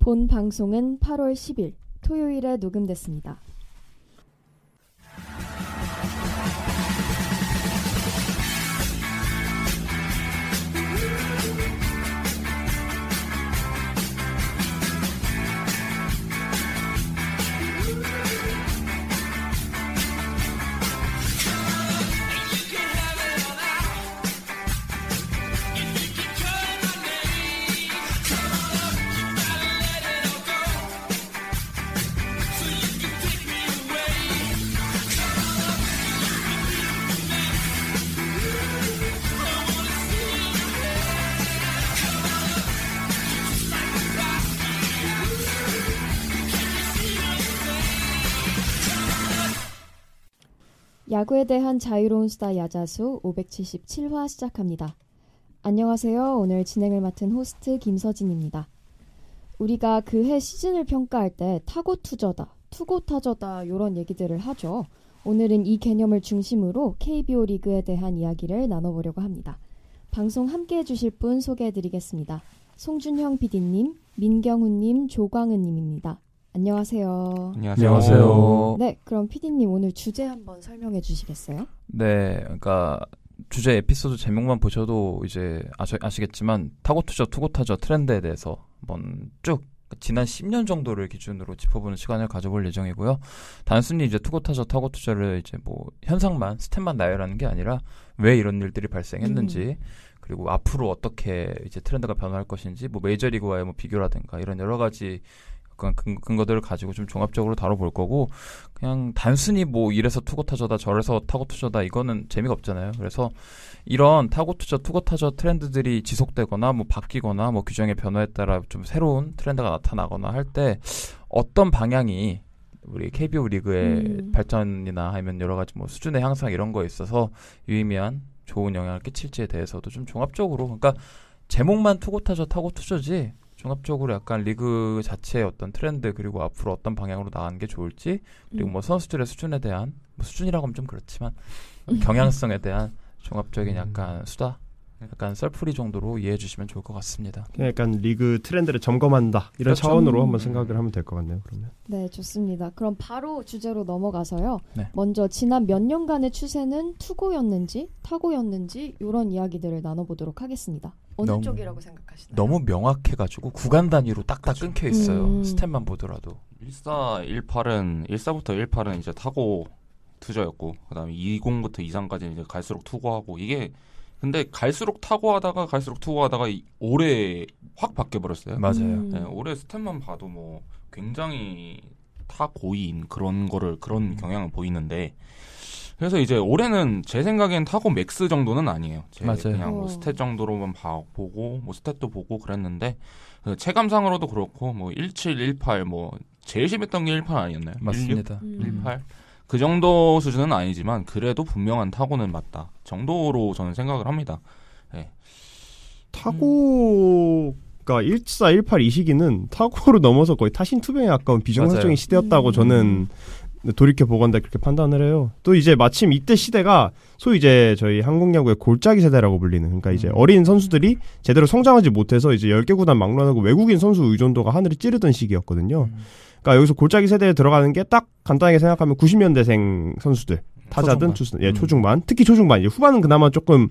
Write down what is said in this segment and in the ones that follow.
본 방송은 8월 10일 토요일에 녹음됐습니다. 야구에 대한 자유로운 수다 야자수 577화 시작합니다. 안녕하세요. 오늘 진행을 맡은 호스트 김서진입니다. 우리가 그 해 시즌을 평가할 때 타고 투저다, 투고 타저다 이런 얘기들을 하죠. 오늘은 이 개념을 중심으로 KBO 리그에 대한 이야기를 나눠보려고 합니다. 방송 함께 해주실 분 소개해드리겠습니다. 송준형 PD님, 민경훈님, 조광은님입니다. 안녕하세요. 안녕하세요. 네, 그럼 피디님 오늘 주제 한번 설명해 주시겠어요? 네, 그러니까 주제 에피소드 제목만 보셔도 이제 아시, 겠지만 타고 투자, 투고 타자 트렌드에 대해서 한번 쭉 지난 10년 정도를 기준으로 짚어보는 시간을 가져볼 예정이고요. 단순히 이제 투고 타자, 타고 투자를 이제 뭐 현상만 스텝만 나열하는 게 아니라 왜 이런 일들이 발생했는지 음. 그리고 앞으로 어떻게 이제 트렌드가 변화할 것인지 뭐 메이저리그와의 뭐 비교라든가 이런 여러 가지 그런 그러니까 근거들을 가지고 좀 종합적으로 다뤄볼 거고 그냥 단순히 뭐 이래서 투고 타저다 저래서 타고 투저다 이거는 재미가 없잖아요. 그래서 이런 타고 투저 투고 타저 트렌드들이 지속되거나 뭐 바뀌거나 뭐 규정의 변화에 따라 좀 새로운 트렌드가 나타나거나 할 때 어떤 방향이 우리 KBO 리그의 음. 발전이나 아니면 여러 가지 뭐 수준의 향상 이런 거에 있어서 유의미한 좋은 영향을 끼칠지에 대해서도 좀 종합적으로 그러니까 제목만 투고 타저 타고 투저지 종합적으로 약간 리그 자체의 어떤 트렌드 그리고 앞으로 어떤 방향으로 나가는 게 좋을지 그리고 음. 뭐 선수들의 수준에 대한 뭐 수준이라고 하면 좀 그렇지만 음. 경향성에 대한 종합적인 약간 음. 수다 약간 썰풀이 정도로 이해해 주시면 좋을 것 같습니다. 네, 약간 리그 트렌드를 점검한다 이런 그렇죠. 차원으로 한번 음. 생각을 하면 될 것 같네요. 그러면 네 좋습니다. 그럼 바로 주제로 넘어가서요. 네. 먼저 지난 몇 년간의 추세는 투고였는지 타고였는지 이런 이야기들을 나눠보도록 하겠습니다. 어느 너무, 쪽이라고 생각하시나요? 너무 명확해가지고 구간 단위로 딱딱 그렇죠. 끊겨 있어요. 음. 스텝만 보더라도 14, 18은 14부터 18은 이제 타고 투자였고 그다음에 20부터 2상까지 이제 갈수록 투고하고 이게 근데 갈수록 타고하다가 갈수록 투고하다가 올해 확 바뀌어 버렸어요. 맞아요. 음. 네, 올해 스탯만 봐도 뭐 굉장히 타고인 그런 거를 그런 음. 경향을 보이는데 그래서 이제 올해는 제 생각엔 타고 맥스 정도는 아니에요. 맞아요. 그냥 뭐 어. 스탯 정도로만 봐, 보고 뭐 스탯도 보고 그랬는데 그 체감상으로도 그렇고 뭐 17, 18 뭐 제일 심했던 게 18 아니었나요? 맞습니다. 16, 18. 음. 그 정도 수준은 아니지만 그래도 분명한 타고는 맞다 정도로 저는 생각을 합니다. 네. 타고가 14, 18, 이 시기는 타고로 넘어서 거의 타신투병에 가까운 비정상적인 시대였다고 음. 저는 돌이켜 보건대 그렇게 판단을 해요. 또 이제 마침 이때 시대가 소위 이제 저희 한국 야구의 골짜기 세대라고 불리는 그러니까 이제 음. 어린 선수들이 제대로 성장하지 못해서 이제 10개 구단 막론하고 외국인 선수 의존도가 하늘이 찌르던 시기였거든요. 음. 그러니까 여기서 골짜기 세대에 들어가는 게 딱 간단하게 생각하면 90년대생 선수들. 타자든 초중반. 투수, 예, 음. 초중반. 음. 특히 초중반. 이제 후반은 그나마 조금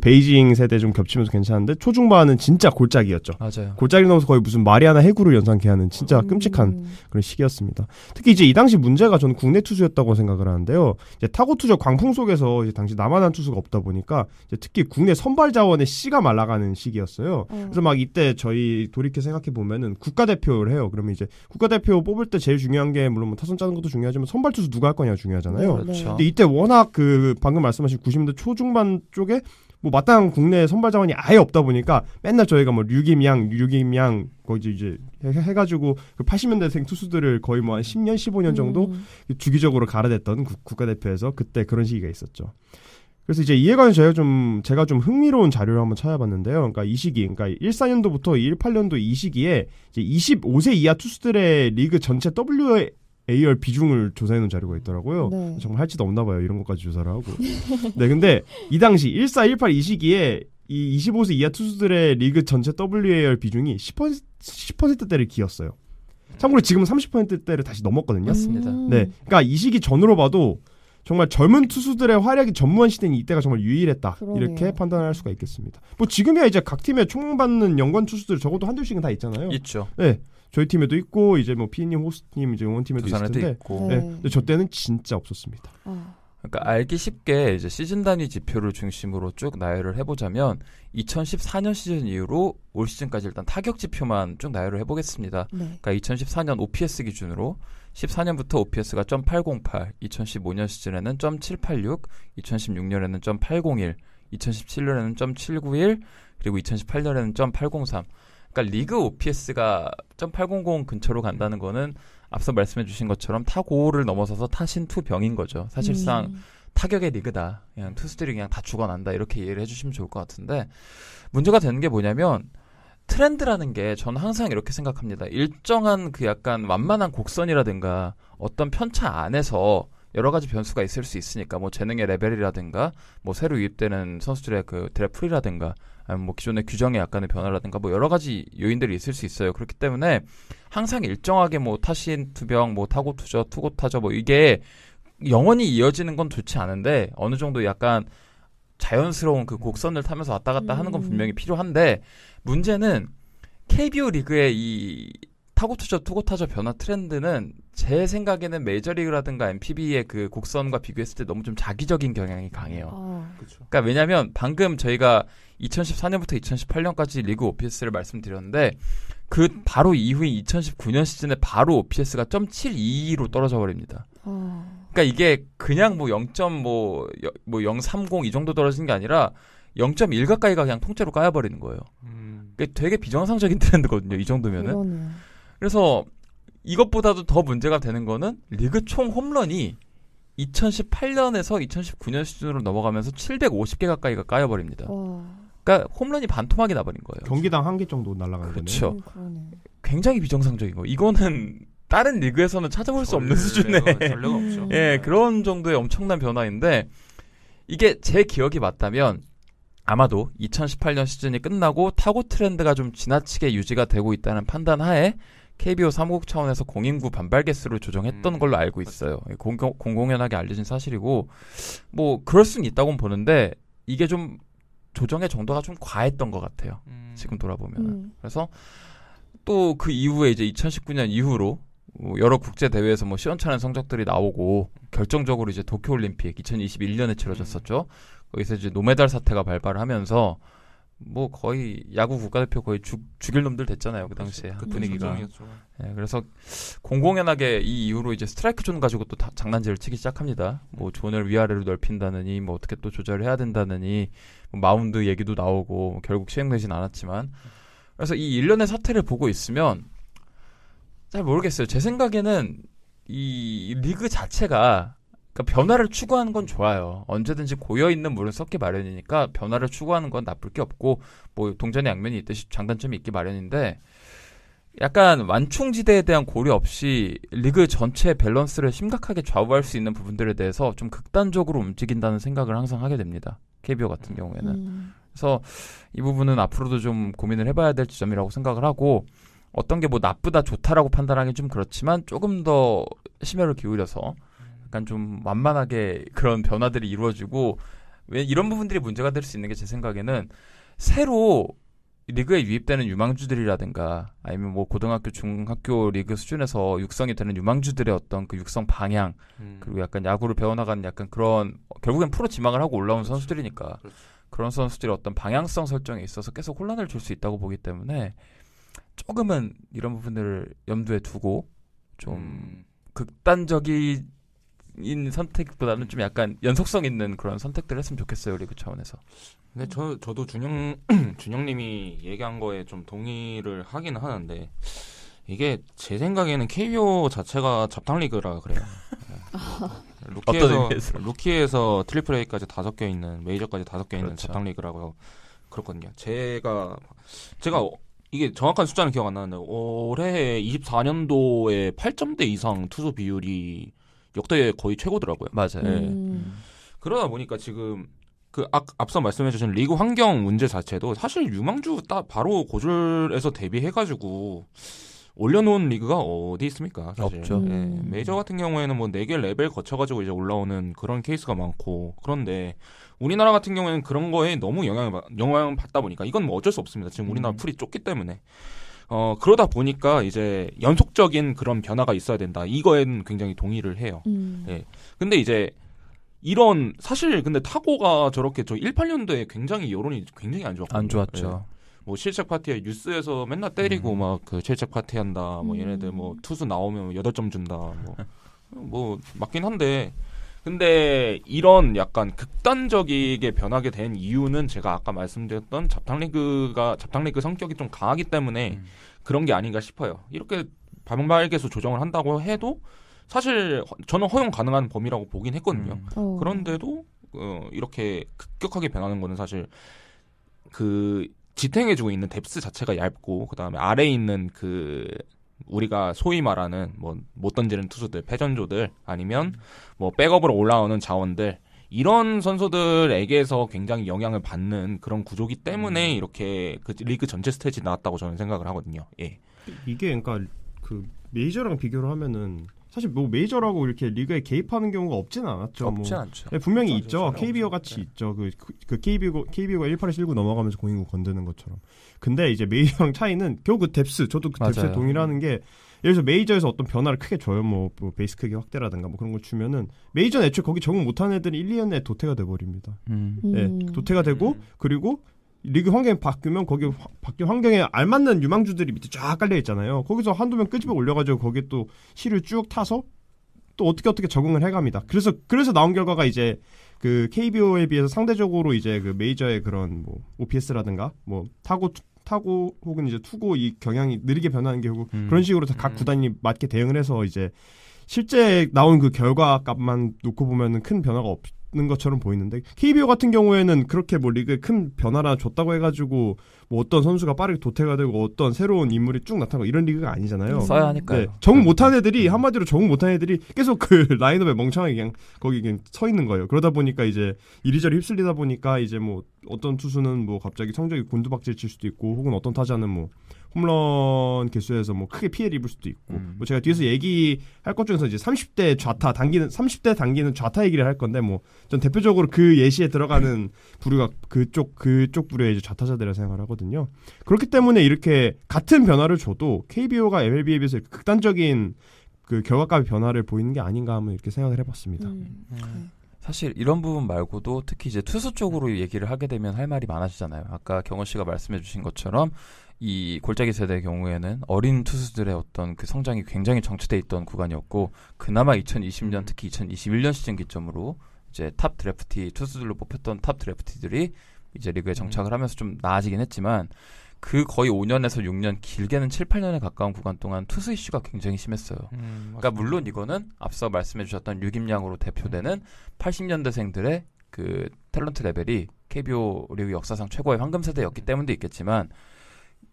베이징 세대 좀 겹치면서 괜찮은데 초중반은 진짜 골짜기였죠. 맞아요. 골짜기를 넘어서 거의 무슨 마리아나 해구를 연상케 하는 진짜 음. 끔찍한 음. 그런 시기였습니다. 특히 이제 이 당시 문제가 저는 국내 투수였다고 생각을 하는데요. 이제 타고 투자 광풍 속에서 이제 당시 남아난 투수가 없다 보니까 특히 국내 선발 자원의 씨가 말라가는 시기였어요. 음. 그래서 막 이때 저희 돌이켜 생각해 보면은 국가대표를 해요. 그러면 이제 국가대표 뽑을 때 제일 중요한 게 물론 뭐 타선 짜는 것도 중요하지만 선발 투수 누가 할 거냐 중요하잖아요. 네, 그렇죠. 근데 이 이때 워낙 그 방금 말씀하신 90년대 초중반 쪽에 뭐 마땅한 국내 선발 자원이 아예 없다 보니까 맨날 저희가 뭐 류김양, 류김양 거기 이제 해가지고 그 80년대생 투수들을 거의 뭐한 10년, 15년 정도 음. 그 주기적으로 갈아댔던 국, 국가대표에서 그때 그런 시기가 있었죠. 그래서 이제 이에 관해서 제가 좀 제가 좀 흥미로운 자료를 한번 찾아봤는데요. 그러니까 이 시기, 그러니까 14년도부터 18년도 이 시기에 이제 25세 이하 투수들의 리그 전체 WA AR 비중을 조사해 놓은 자료가 있더라고요. 네. 정말 할 짓도 없나 봐요. 이런 것까지 조사를 하고. 네, 근데 이 당시 14, 18, 이 시기에 이 25세 이하 투수들의 리그 전체 WAR 비중이 10%, 10%대를 기었어요. 참고로 지금은 30%대를 다시 넘었거든요. 맞습니다. 음. 네. 그러니까 이 시기 전으로 봐도 정말 젊은 투수들의 활약이 전무한 시대인 이때가 정말 유일했다. 그러네요. 이렇게 판단할 수가 있겠습니다. 뭐 지금이야 이제 각 팀에 총받는 연관 투수들 적어도 한둘씩은 다 있잖아요. 있죠. 네. 저희 팀에도 있고 이제 뭐 피님 호스님 이제 응원팀에도 있을 텐데 있고. 네. 네. 근데 저 때는 진짜 없었습니다. 어. 그러니까 알기 쉽게 이제 시즌 단위 지표를 중심으로 쭉 나열을 해보자면 2014년 시즌 이후로 올 시즌까지 일단 타격 지표만 쭉 나열을 해보겠습니다. 네. 그러니까 2014년 OPS 기준으로 14년부터 OPS가 .808, 2015년 시즌에는 .786, 2016년에는 .801, 2017년에는 .791, 그리고 2018년에는 .803. 그러니까 리그 OPS가 0.800 근처로 간다는 거는 앞서 말씀해 주신 것처럼 타고를 넘어서서 타신 투 병인 거죠. 사실상 음. 타격의 리그다. 그냥 투수들이 그냥 다 죽어난다. 이렇게 이해를 해 주시면 좋을 것 같은데 문제가 되는 게 뭐냐면 트렌드라는 게 저는 항상 이렇게 생각합니다. 일정한 그 약간 완만한 곡선이라든가 어떤 편차 안에서 여러 가지 변수가 있을 수 있으니까 뭐 재능의 레벨이라든가 뭐 새로 유입되는 선수들의 그 드래프리라든가 아니면 뭐 기존의 규정의 약간의 변화라든가 뭐 여러 가지 요인들이 있을 수 있어요. 그렇기 때문에 항상 일정하게 뭐 타신 투병 뭐 타고 투저 투고 타저 뭐 이게 영원히 이어지는 건 좋지 않은데 어느 정도 약간 자연스러운 그 곡선을 타면서 왔다 갔다 음. 하는 건 음. 분명히 필요한데 문제는 KBO 리그의 이 타구 투자, 투구 타자 변화 트렌드는 제 생각에는 메이저리그라든가 NPB의 그 곡선과 비교했을 때 너무 좀 자기적인 경향이 강해요. 어. 그러니까 왜냐하면 방금 저희가 2014년부터 2018년까지 리그 OPS를 말씀드렸는데 그 바로 이후인 2019년 시즌에 바로 OPS가 .722로 떨어져 버립니다. 어. 그러니까 이게 그냥 뭐 0.뭐 뭐 030 이 정도 떨어진게 아니라 0.1 가까이가 그냥 통째로 까여버리는 거예요. 음. 되게 비정상적인 트렌드거든요. 이 정도면은. 그러네 그래서 이것보다도 더 문제가 되는 거는 리그 총 홈런이 2018년에서 2019년 시즌으로 넘어가면서 750개 가까이가 까여버립니다. 그러니까 홈런이 반토막이 나버린 거예요. 경기당 한 개 정도 날아가는 거네요. 그렇죠. 음, 그러네. 굉장히 비정상적인 거. 이거는 다른 리그에서는 찾아볼 수 없는 수준의 음. 예 그런 정도의 엄청난 변화인데 이게 제 기억이 맞다면 아마도 2018년 시즌이 끝나고 타고 트렌드가 좀 지나치게 유지가 되고 있다는 판단하에 KBO 3국 차원에서 공인구 반발 개수를 조정했던 음, 걸로 알고 있어요. 예, 공, 공연하게 알려진 사실이고 뭐 그럴 수는 있다고 는 보는데 이게 좀 조정의 정도가 좀 과했던 것 같아요. 음. 지금 돌아보면 음. 그래서 또 그 이후에 이제 2019년 이후로 뭐 여러 국제 대회에서 뭐 시원찮은 성적들이 나오고 결정적으로 이제 도쿄 올림픽 2021년에 치러졌었죠. 음. 거기서 이제 노메달 사태가 발발하면서 을뭐 거의 야구 국가대표 거의 죽, 죽일 놈들 됐잖아요 그 그렇죠. 당시에 그 분위기가 그렇죠. 예, 그래서 공공연하게 이 이후로 이제 스트라이크 존 가지고 또 다, 장난질을 치기 시작합니다 뭐 존을 위아래로 넓힌다느니 뭐 어떻게 또 조절을 해야 된다느니 뭐 마운드 얘기도 나오고 뭐 결국 시행되진 않았지만 그래서 이 일련의 사태를 보고 있으면 잘 모르겠어요 제 생각에는 이 리그 자체가 그러니까 변화를 추구하는 건 좋아요. 언제든지 고여 있는 물은 썩기 마련이니까 변화를 추구하는 건 나쁠 게 없고 뭐 동전의 양면이 있듯이 장단점이 있기 마련인데 약간 완충지대에 대한 고려 없이 리그 전체 밸런스를 심각하게 좌우할 수 있는 부분들에 대해서 좀 극단적으로 움직인다는 생각을 항상 하게 됩니다. KBO 같은 경우에는. 음. 그래서 이 부분은 앞으로도 좀 고민을 해봐야 될 지점이라고 생각을 하고 어떤 게 뭐 나쁘다 좋다라고 판단하기 좀 그렇지만 조금 더 심혈을 기울여서 약간 좀 완만하게 그런 변화들이 이루어지고 왜 이런 부분들이 문제가 될 수 있는 게 제 생각에는 새로 리그에 유입되는 유망주들이라든가 아니면 뭐 고등학교 중학교 리그 수준에서 육성이 되는 유망주들의 어떤 그 육성 방향 음. 그리고 약간 야구를 배워나가는 약간 그런 결국엔 프로 지망을 하고 올라온 그렇죠. 선수들이니까 그렇죠. 그런 선수들의 어떤 방향성 설정에 있어서 계속 혼란을 줄 수 있다고 보기 때문에 조금은 이런 부분을 들 염두에 두고 좀 음. 극단적인 단적인 선택보다는 좀 약간 연속성 있는 그런 선택들을 했으면 좋겠어요 리그 차원에서. 근데 저 음. 저도 준영 준영님이 얘기한 거에 좀 동의를 하기는 하는데 이게 제 생각에는 KBO 자체가 잡탕 리그라 그래요. 네. 루키에서 루키에서 트리플 A까지 다 섞여 있는 메이저까지 다 섞여 있는 그렇죠. 잡탕 리그라고 그렇거든요. 제가 제가 어, 이게 정확한 숫자는 기억 안 나는데 올해 24년도에 8점대 이상 투수 비율이 역대 거의 최고더라고요. 맞아요. 네. 음. 그러다 보니까 지금 그 앞, 서 말씀해주신 리그 환경 문제 자체도 사실 유망주 딱 바로 고졸에서 데뷔해가지고 올려놓은 리그가 어디 있습니까? 사실. 없죠. 네. 음. 메이저 같은 경우에는 뭐 네 개 레벨 거쳐가지고 이제 올라오는 그런 케이스가 많고 그런데 우리나라 같은 경우에는 그런 거에 너무 영향을 영향 을 받다 보니까 이건 뭐 어쩔 수 없습니다. 지금 우리나라 음. 풀이 좁기 때문에 어, 그러다 보니까 이제 연속적인 그런 변화가 있어야 된다. 이거엔 굉장히 동의를 해요. 음. 예. 근데 이제 이런 사실 근데 타고가 저렇게 저 18년도에 굉장히 여론이 굉장히 안 좋았거든요. 안 좋았죠. 예. 뭐 실책 파티에 뉴스에서 맨날 때리고 음. 막그 실책 파티 한다. 뭐 음. 얘네들 뭐 투수 나오면 여덟 점 준다. 뭐, 뭐 맞긴 한데 근데 이런 약간 극단적이게 변하게 된 이유는 제가 아까 말씀드렸던 잡탕리그가 잡탕리그 성격이 좀 강하기 때문에 음. 그런 게 아닌가 싶어요. 이렇게 반발계수 조정을 한다고 해도 사실 저는 허용 가능한 범위라고 보긴 했거든요. 음. 어. 그런데도 어, 이렇게 급격하게 변하는 거는 사실 그 지탱해주고 있는 뎁스 자체가 얇고 그다음에 아래에 있는 그 우리가 소위 말하는 뭐 못 던지는 투수들, 패전조들 아니면 뭐 백업으로 올라오는 자원들 이런 선수들에게서 굉장히 영향을 받는 그런 구조기 때문에 음. 이렇게 그 리그 전체 스탯이 나왔다고 저는 생각을 하거든요. 예. 이게 그러니까 그 메이저랑 비교를 하면은 사실 뭐 메이저라고 이렇게 리그에 개입하는 경우가 없진 않았죠. 없지 뭐. 않죠. 네, 분명히 있죠. 없죠. KBO 같이 네. 있죠. 그, 그, 그 KBO KBO가 1819 넘어가면서 공인구 건드는 것처럼. 근데 이제 메이저랑 차이는 결국 그 뎁스 저도 그 뎁스에 동일하는 게 예를 들어 메이저에서 어떤 변화를 크게 줘요. 뭐, 뭐 베이스 크기 확대라든가 뭐 그런 걸 주면은 메이저는 애초에 거기 적응 못하는 애들은 1, 2년에 내 도태가 돼 버립니다. 음. 네, 도태가 되고 음. 그리고 리그 환경이 바뀌면 거기 화, 바뀐 환경에 알맞는 유망주들이 밑에 쫙 깔려 있잖아요. 거기서 한두 명 끄집어 올려가지고 거기에 또 실을 쭉 타서 또 어떻게 어떻게 적응을 해갑니다. 그래서 그래서 나온 결과가 이제 그 KBO에 비해서 상대적으로 이제 그 메이저의 그런 뭐 OPS라든가 뭐 타고 타고 혹은 이제 투고 이 경향이 느리게 변하는 게 혹은 음. 그런 식으로 다각 음. 구단이 맞게 대응을 해서 이제 실제 나온 그 결과값만 놓고 보면은 큰 변화가 없, 있는 것처럼 보이는데 KBO 같은 경우에는 그렇게 뭐 리그에 큰 변화나 줬다고 해가지고 뭐 어떤 선수가 빠르게 도태가 되고 어떤 새로운 인물이 쭉 나타나고 이런 리그가 아니잖아요. 써야 하니까. 네, 적응 못한 애들이 한마디로 적응 못한 애들이 계속 그 라인업에 멍청하게 그냥 거기 그냥 서 있는 거예요. 그러다 보니까 이제 이리저리 휩쓸리다 보니까 이제 뭐 어떤 투수는 뭐 갑자기 성적이 곤두박질 칠 수도 있고 혹은 어떤 타자는 뭐 홈런 개수에서 뭐 크게 피해를 입을 수도 있고 음. 뭐 제가 뒤에서 얘기할 것 중에서 이제 30대 좌타 당기는 30대 당기는 좌타 얘기를 할 건데 뭐 전 대표적으로 그 예시에 들어가는 부류가 그쪽 그쪽 부류의 이제 좌타자들이라 생각을 하거든요. 그렇기 때문에 이렇게 같은 변화를 줘도 KBO가 MLB에 비해서 극단적인 그 결과값의 변화를 보이는 게 아닌가 하면 이렇게 생각을 해봤습니다. 음. 네. 네. 사실 이런 부분 말고도 특히 이제 투수 쪽으로 얘기를 하게 되면 할 말이 많아지잖아요. 아까 경원 씨가 말씀해 주신 것처럼 이 골짜기 세대의 경우에는 어린 투수들의 어떤 그 성장이 굉장히 정체돼 있던 구간이었고 그나마 2020년 음. 특히 2021년 시즌 기점으로 이제 탑 드래프티 투수들로 뽑혔던 탑 드래프티들이 이제 리그에 음. 정착을 하면서 좀 나아지긴 했지만 그 거의 5년에서 6년 길게는 7, 8년에 가까운 구간 동안 투수 이슈가 굉장히 심했어요. 음, 그러니까 물론 이거는 앞서 말씀해 주셨던 유김양으로 대표되는 음. 80년대생들의 그 탤런트 레벨이 KBO 리그 역사상 최고의 황금 세대였기 음. 때문도 있겠지만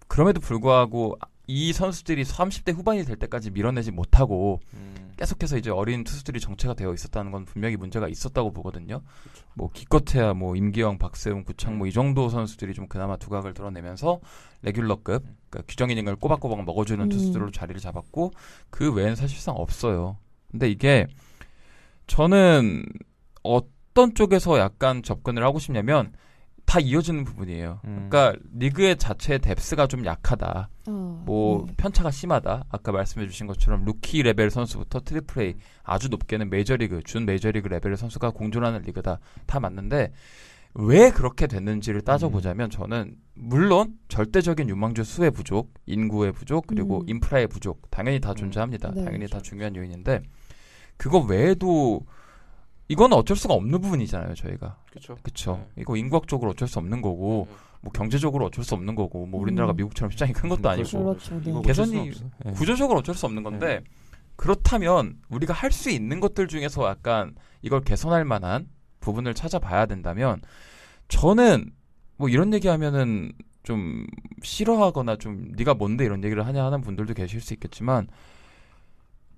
그럼에도 불구하고 이 선수들이 30대 후반이 될 때까지 밀어내지 못하고 음. 계속해서 이제 어린 투수들이 정체가 되어 있었다는 건 분명히 문제가 있었다고 보거든요. 그쵸. 그렇죠. 뭐 기껏해야 뭐 임기영, 박세웅, 구창뭐이 네. 정도 선수들이 좀 그나마 두각을 드러내면서 레귤러급 네. 그러니까 규정 이닝을 꼬박꼬박 먹어주는 음. 투수들로 자리를 잡았고 그 외에는 사실상 없어요. 근데 이게 저는 어떤 쪽에서 약간 접근을 하고 싶냐면 다 이어지는 부분이에요. 음. 그러니까 리그의 자체 뎁스가 좀 약하다. 어, 뭐 네. 편차가 심하다. 아까 말씀해주신 것처럼 루키 레벨 선수부터 트리플 A 음. 아주 높게는 메이저리그 준 메이저리그 레벨 선수가 공존하는 리그다. 다 맞는데 왜 그렇게 됐는지를 따져보자면 음. 저는 물론 절대적인 유망주 수의 부족, 인구의 부족, 그리고 음. 인프라의 부족 당연히 다 음. 존재합니다. 네, 당연히 그렇죠. 다 중요한 요인인데 그거 외에도 이건 어쩔 수가 없는 부분이잖아요 저희가 그렇죠 그렇죠 네. 이거 인구학적으로 어쩔 수 없는 거고 네. 뭐 경제적으로 어쩔 수 없는 거고 뭐 우리나라가 음. 미국처럼 시장이 큰 것도 음, 아니고 그렇죠, 그렇죠. 네. 개선이 네. 네. 구조적으로 어쩔 수 없는 건데 네. 그렇다면 우리가 할 수 있는 것들 중에서 약간 이걸 개선할 만한 부분을 찾아봐야 된다면 저는 뭐 이런 얘기하면은 좀 싫어하거나 좀 네가 뭔데 이런 얘기를 하냐 하는 분들도 계실 수 있겠지만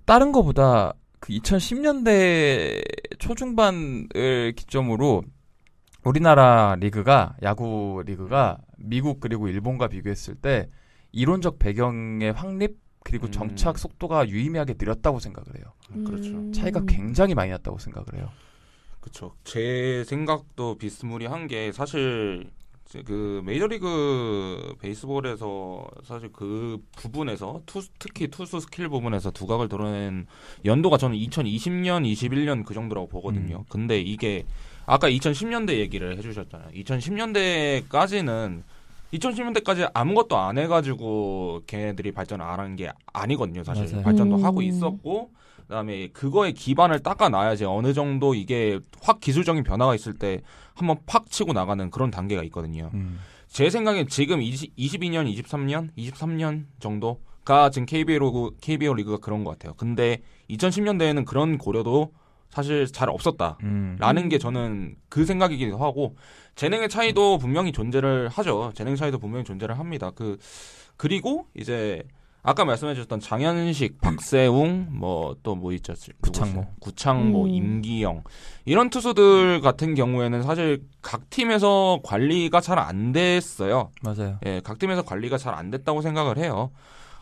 다른 거보다 그 2010년대 초중반을 기점으로 우리나라 리그가 야구 리그가 미국 그리고 일본과 비교했을 때 이론적 배경의 확립 그리고 정착 음. 속도가 유의미하게 느렸다고 생각을 해요. 음. 그렇죠. 음. 차이가 굉장히 많이 났다고 생각을 해요. 그렇죠. 제 생각도 비스무리한 게 사실 그 메이저리그 베이스볼에서 사실 그 부분에서 투 특히 투수 스킬 부분에서 두각을 드러낸 연도가 저는 2020년, 21년 그 정도라고 보거든요. 음. 근데 이게 아까 2010년대 얘기를 해주셨잖아요. 2010년대까지는 2010년대까지 아무것도 안 해가지고 걔네들이 발전을 안 한 게 아니거든요. 사실 맞아요. 발전도 음. 하고 있었고 그다음에 그거에 기반을 닦아놔야지 어느 정도 이게 확 기술적인 변화가 있을 때 한번 팍 치고 나가는 그런 단계가 있거든요. 음. 제생각엔 지금 20, 22년, 23년, 23년 정도가 지금 KBO, KBO 리그가 그런 것 같아요. 근데 2010년대에는 그런 고려도 사실 잘 없었다라는 음. 게 저는 그 생각이기도 하고 재능의 차이도 분명히 존재를 하죠. 재능 차이도 분명히 존재를 합니다. 그 그리고 이제 아까 말씀해 주셨던 장현식, 음. 박세웅, 뭐 또 뭐 있죠? 구창모, 구창모 음. 임기영 이런 투수들 같은 경우에는 사실 각 팀에서 관리가 잘 안 됐어요. 맞아요. 예, 각 팀에서 관리가 잘 안 됐다고 생각을 해요.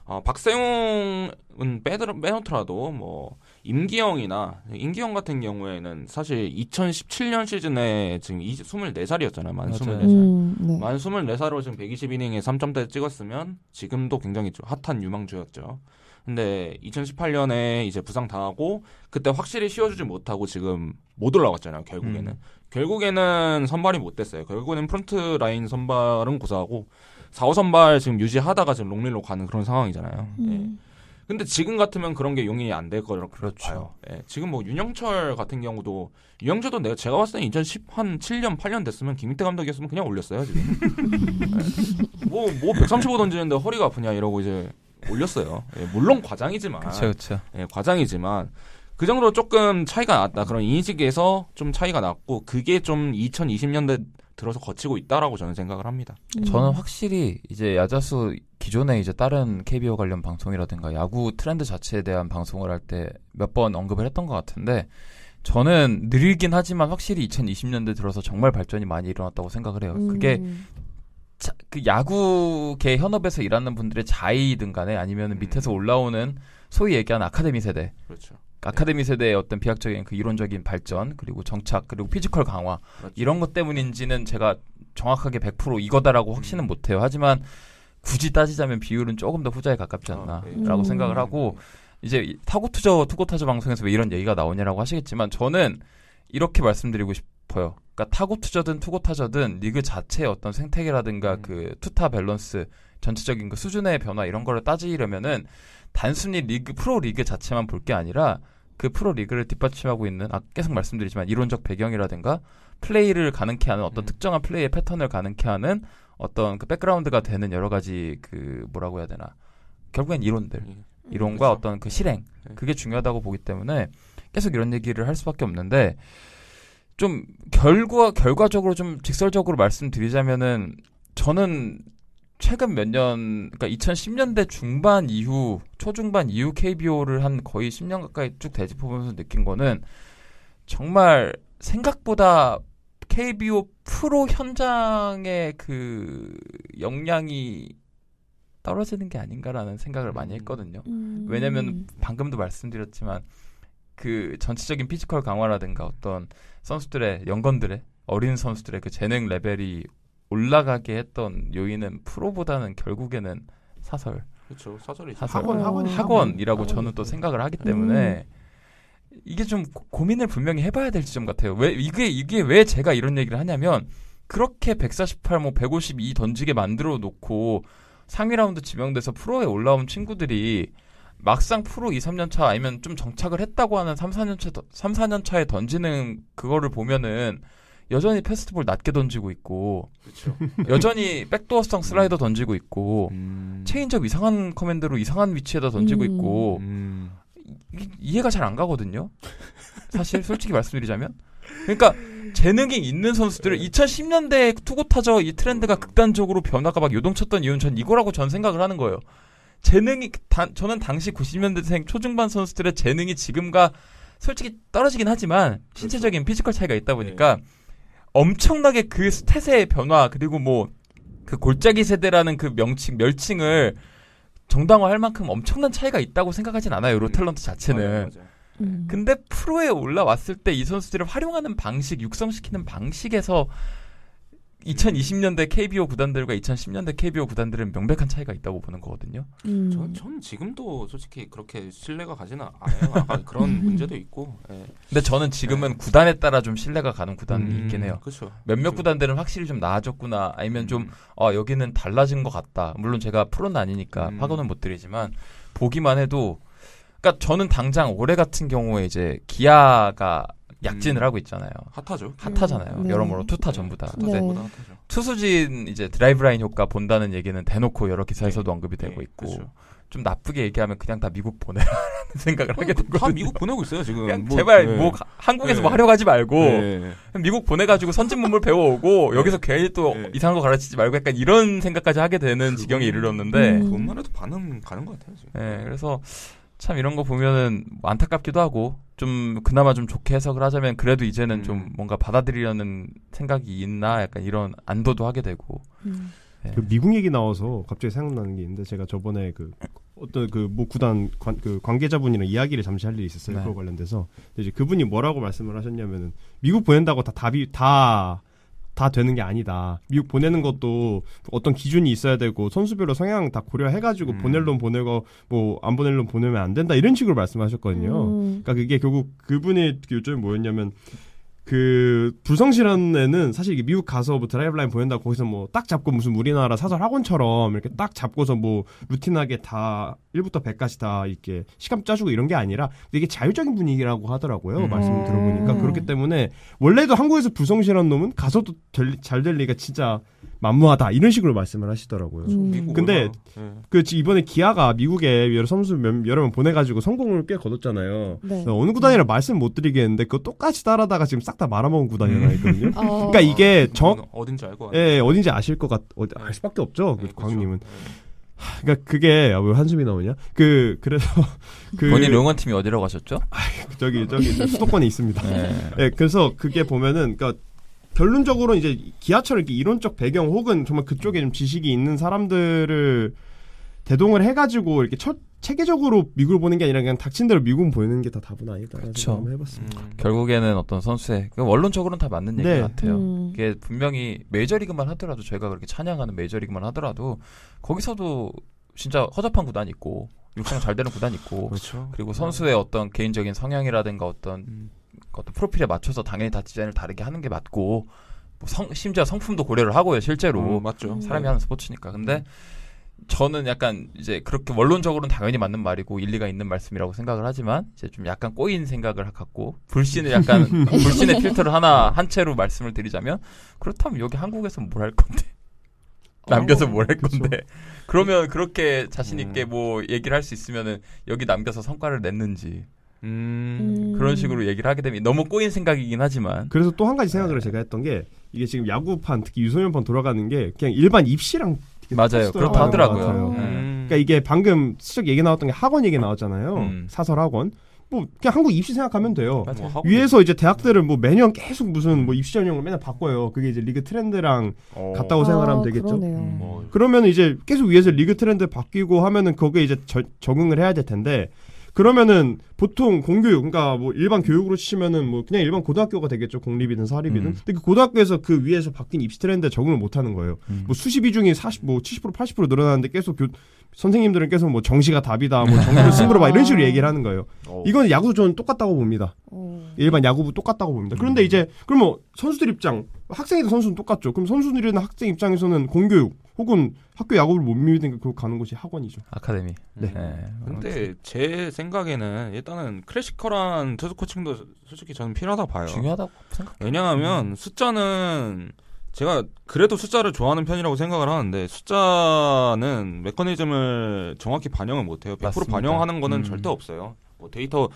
어, 박세웅은 빼더, 빼놓더라도 뭐 임기영이나 임기영 같은 경우에는 사실 2017년 시즌에 지금 2 24살이었잖아요. 만 맞아요. 24살. 음, 네. 만 24살로 지금 120이닝에 3점대 찍었으면 지금도 굉장히 핫한 유망주였죠. 근데 2018년에 이제 부상 당하고 그때 확실히 쉬어주지 못하고 지금 못올라갔잖아요 결국에는 음. 결국에는 선발이 못 됐어요. 결국에는 프론트 라인 선발은 고사하고 4호 선발 지금 유지하다가 지금 롱릴로 가는 그런 상황이잖아요. 음. 예. 근데 지금 같으면 그런 게 용이 인안될 거라고 그렇죠. 봐요. 예, 지금 뭐 윤영철 같은 경우도 윤영철도 내가 제가 봤을 때 2010한 7년 8년 됐으면 김민태 감독이었으면 그냥 올렸어요 지금. 뭐뭐 예. 135 뭐 던지는데 허리가 아프냐 이러고 이제 올렸어요. 예, 물론 과장이지만. 그렇죠. 예, 과장이지만 그 정도로 조금 차이가 났다 그런 인식에서 좀 차이가 났고 그게 좀 2020년대 들어서 거치고 있다라고 저는 생각을 합니다. 음. 저는 확실히 이제 야자수 기존에 이제 다른 KBO 관련 방송이라든가 야구 트렌드 자체에 대한 방송을 할 때 몇 번 언급을 했던 것 같은데 저는 느리긴 하지만 확실히 2020년대 들어서 정말 발전이 많이 일어났다고 생각을 해요. 음. 그게 자, 그 야구계 현업에서 일하는 분들의 자의든 간에 아니면 밑에서 음. 올라오는 소위 얘기한 아카데미 세대. 그렇죠. 아카데미 세대의 어떤 비약적인 그 이론적인 발전 그리고 정착 그리고 피지컬 강화 그렇죠. 이런 것 때문인지는 제가 정확하게 100% 이거다라고 음. 확신은 못해요. 하지만 굳이 따지자면 비율은 조금 더 후자에 가깝지 아, 않나라고 네. 음. 생각을 하고 이제 타고 투저 투고 타저 방송에서 왜 이런 얘기가 나오냐라고 하시겠지만 저는 이렇게 말씀드리고 싶어요. 그러니까 타고 투저든 투고 타저든 리그 자체의 어떤 생태계라든가 음. 그 투타 밸런스 전체적인 그 수준의 변화 이런 거를 따지려면은 단순히 리그 프로 리그 자체만 볼 게 아니라 그 프로 리그를 뒷받침하고 있는 아 계속 말씀드리지만 이론적 배경이라든가 플레이를 가능케 하는 어떤 음. 특정한 플레이의 패턴을 가능케 하는 어떤 그 백그라운드가 되는 여러 가지 그 뭐라고 해야 되나 결국엔 이론들 예. 음, 이론과 그렇죠. 어떤 그 실행 예. 그게 중요하다고 보기 때문에 계속 이런 얘기를 할 수밖에 없는데 좀 결과 결과적으로 좀 직설적으로 말씀드리자면은 저는 최근 몇 년, 그러니까 2010년대 중반 이후, 초중반 이후 KBO를 한 거의 10년 가까이 쭉 되짚어보면서 느낀 거는 정말 생각보다 KBO 프로 현장의 그 역량이 떨어지는 게 아닌가라는 생각을 많이 음. 했거든요. 음. 왜냐면 방금도 말씀드렸지만 그 전체적인 피지컬 강화라든가 어떤 선수들의 연건들의 어린 선수들의 그 재능 레벨이 올라가게 했던 요인은 프로보다는 결국에는 사설. 그렇죠. 사설이 사설. 학원, 학원, 뭐. 학원이라고 학원. 저는 또 뭐. 생각을 하기 때문에 음. 이게 좀 고민을 분명히 해봐야 될 지점 같아요. 왜 이게 이게 왜 제가 이런 얘기를 하냐면 그렇게 148, 뭐 152 던지게 만들어 놓고 상위 라운드 지명돼서 프로에 올라온 친구들이 막상 프로 2, 3년 차 아니면 좀 정착을 했다고 하는 3, 4년 차, 3, 4년 차에 던지는 그거를 보면은 여전히 패스트볼 낮게 던지고 있고 그쵸. 그렇죠. 여전히 백도어성 슬라이더 던지고 있고 음. 체인적 이상한 커맨드로 이상한 위치에다 던지고 음. 있고 음. 이, 이해가 잘 안 가거든요. 사실 솔직히 말씀드리자면 그러니까 재능이 있는 선수들을 2010년대 투구 타저 이 트렌드가 극단적으로 변화가 막 요동쳤던 이유는 전 이거라고 전 생각을 하는 거예요. 재능이 단, 저는 당시 90년대생 초중반 선수들의 재능이 지금과 솔직히 떨어지긴 하지만 신체적인 그렇죠. 피지컬 차이가 있다 보니까 네. 엄청나게 그 스탯의 변화 그리고 뭐 그 골짜기 세대라는 그 명칭 멸칭을 정당화할 만큼 엄청난 차이가 있다고 생각하진 않아요. 로탤런트 음. 자체는. 맞아요, 맞아요. 음. 근데 프로에 올라왔을 때 이 선수들을 활용하는 방식, 육성시키는 방식에서 2020년대 KBO 구단들과 2010년대 KBO 구단들은 명백한 차이가 있다고 보는 거거든요. 음. 전, 전 지금도 솔직히 그렇게 신뢰가 가지는 않아요. 그런 음. 문제도 있고. 예. 근데 저는 지금은 예. 구단에 따라 좀 신뢰가 가는 구단이 음, 있긴 해요. 그쵸. 몇몇 그쵸. 구단들은 확실히 좀 나아졌구나 아니면 좀 어, 여기는 달라진 것 같다. 물론 제가 프로는 아니니까 음. 파고는 못 드리지만 보기만 해도 그러니까 저는 당장 올해 같은 경우에 이제 기아가 약진을 음. 하고 있잖아요. 핫하죠. 핫하잖아요. 음. 네. 여러모로 투타 전부 다. 네. 네. 투수진 이제 드라이브라인 효과 본다는 얘기는 대놓고 여러 기사에서도 네. 언급이 되고 네. 있고 그렇좀 나쁘게 얘기하면 그냥 다 미국 보내라는 생각을 하게 된 그 거죠. 다 미국 보내고 있어요 지금. 그냥 뭐, 제발 네. 뭐 가, 한국에서 뭐 하려고 하지 말고 미국 보내가지고 선진 문물 배워오고 여기서 괜히 또 이상한 거 가르치지 말고 약간 이런 생각까지 하게 되는 지경에 이르렀는데. 음. 그것만 해도 반응 가는 것 같아요 지금. 네, 그래서 참 이런 거 보면은 안타깝기도 하고 좀 그나마 좀 좋게 해석을 하자면 그래도 이제는 음. 좀 뭔가 받아들이려는 생각이 있나 약간 이런 안도도 하게 되고 음. 네. 그 미국 얘기 나와서 갑자기 생각나는 게 있는데 제가 저번에 그 어떤 그모 뭐 구단 관, 그 관계자분이랑 이야기를 잠시 할 일이 있었어요 네. 그거 관련돼서 이제 그분이 뭐라고 말씀을 하셨냐면은 미국 보낸다고 다 답이 다다 되는 게 아니다. 미국 보내는 것도 어떤 기준이 있어야 되고 선수별로 성향 다 고려해가지고 음. 보낼 놈 보내고 뭐 안 보낼 놈 보내면 안 된다 이런 식으로 말씀하셨거든요. 음. 그러니까 그게 결국 그분의 그 요점이 뭐였냐면 그 불성실한 애는 사실 미국 가서부터 뭐 라이브라인 보낸다 거기서 뭐 딱 잡고 무슨 우리나라 사설 학원처럼 이렇게 딱 잡고서 뭐 루틴하게 다 1부터 100까지 다 이렇게 시간 짜주고 이런 게 아니라 이게 자율적인 분위기라고 하더라고요. 음. 말씀 들어보니까 그렇기 음. 때문에 원래도 한국에서 불성실한 놈은 가서도 잘 될 리가 진짜 만무하다 이런 식으로 말씀을 하시더라고요. 음. 근데 네. 그 이번에 기아가 미국에 여러 선수 여러 명 보내가지고 성공을 꽤 거뒀잖아요. 네. 어느 구단이라 말씀 못 드리겠는데 그거 똑같이 따라다가 지금 싹 다 말아먹은 구단이 하나 있거든요. 어. 그러니까 이게 정 어딘지 알고 예, 예, 어딘지 아실 것 같, 어, 알 수밖에 없죠. 그 네, 그렇죠. 광님은. 그렇죠. 네. 그니까 그게 아, 왜 한숨이 나오냐? 그 그래서 그 본인 응원 팀이 어디로 가셨죠? 아, 저기 저기 수도권에 있습니다. 네. 예, 그래서 그게 보면은 그니까 결론적으로 이제 기아철 이렇게 이론적 배경 혹은 정말 그쪽에 좀 지식이 있는 사람들을 대동을 해가지고 이렇게 첫 체계적으로 미국을 보는 게 아니라 그냥 닥친 대로 미국은 보는 게 다 답은 아니다. 그렇죠. 해봤습니다. 음. 결국에는 어떤 선수의 그 원론적으로는 다 맞는 얘기 네. 같아요. 음. 이게 분명히 메이저리그만 하더라도 저희가 그렇게 찬양하는 메이저리그만 하더라도 거기서도 진짜 허접한 구단 있고 육성 잘 되는 구단 있고 그렇죠. 그리고 선수의 어떤 개인적인 성향이라든가 어떤 음. 어떤 프로필에 맞춰서 당연히 다 디자인을 다르게 하는 게 맞고 뭐 성, 심지어 성품도 고려를 하고요 실제로 어, 맞죠 사람이 네. 하는 스포츠니까 근데 음. 저는 약간 이제 그렇게 원론적으로는 당연히 맞는 말이고 일리가 있는 말씀이라고 생각을 하지만 이제 좀 약간 꼬인 생각을 갖고 불신을 약간 불신의 필터를 하나 한 채로 말씀을 드리자면 그렇다면 여기 한국에서 뭘 할 건데 남겨서 뭘할 어, 건데 그러면 그렇게 자신 있게 음. 뭐 얘기를 할 수 있으면은 여기 남겨서 성과를 냈는지 음, 음, 그런 식으로 얘기를 하게 되면 너무 꼬인 생각이긴 하지만 그래서 또 한 가지 네. 생각을 제가 했던 게 이게 지금 야구판 특히 유소년판 돌아가는 게 그냥 일반 입시랑 맞아요 그렇다 하더라고요. 음. 그러니까 이게 방금 슬쩍 얘기 나왔던 게 학원 얘기 나왔잖아요. 음. 사설 학원. 뭐 그냥 한국 입시 생각하면 돼요. 뭐 위에서 이제 대학들은 뭐 매년 계속 무슨 뭐 입시 전형을 맨날 바꿔요. 그게 이제 리그 트렌드랑 어. 같다고 생각하면 아, 되겠죠. 음. 그러면 이제 계속 위에서 리그 트렌드 바뀌고 하면은 거기에 이제 저, 적응을 해야 될 텐데 그러면은 보통 공교육 그러니까 뭐 일반 교육으로 치면은 뭐 그냥 일반 고등학교가 되겠죠 공립이든 사립이든 음. 근데 그 고등학교에서 그 위에서 바뀐 입시 트렌드에 적응을 못하는 거예요 음. 뭐 수시 비중이 40뭐 70% 80% 늘어나는데 계속 교, 선생님들은 계속 뭐 정시가 답이다 뭐 정시를 승부로막 이런 식으로 얘기를 하는 거예요 어. 이건 야구도 저는 똑같다고 봅니다 일반 야구부 똑같다고 봅니다 그런데 음. 이제 그럼 뭐 선수들 입장 학생이든 선수는 똑같죠 그럼 선수들이나 학생 입장에서는 공교육 혹은 학교 야구를 못 믿는 그 가는 곳이 학원이죠. 아카데미. 네. 네. 근데 제 생각에는 일단은 클래시컬한 투수 코칭도 솔직히 저는 필요하다 봐요. 중요하다고 생각. 왜냐하면 음. 숫자는 제가 그래도 숫자를 좋아하는 편이라고 생각을 하는데 숫자는 메커니즘을 정확히 반영을 못해요. 100% 맞습니다. 반영하는 거는 음. 절대 없어요. 뭐 데이터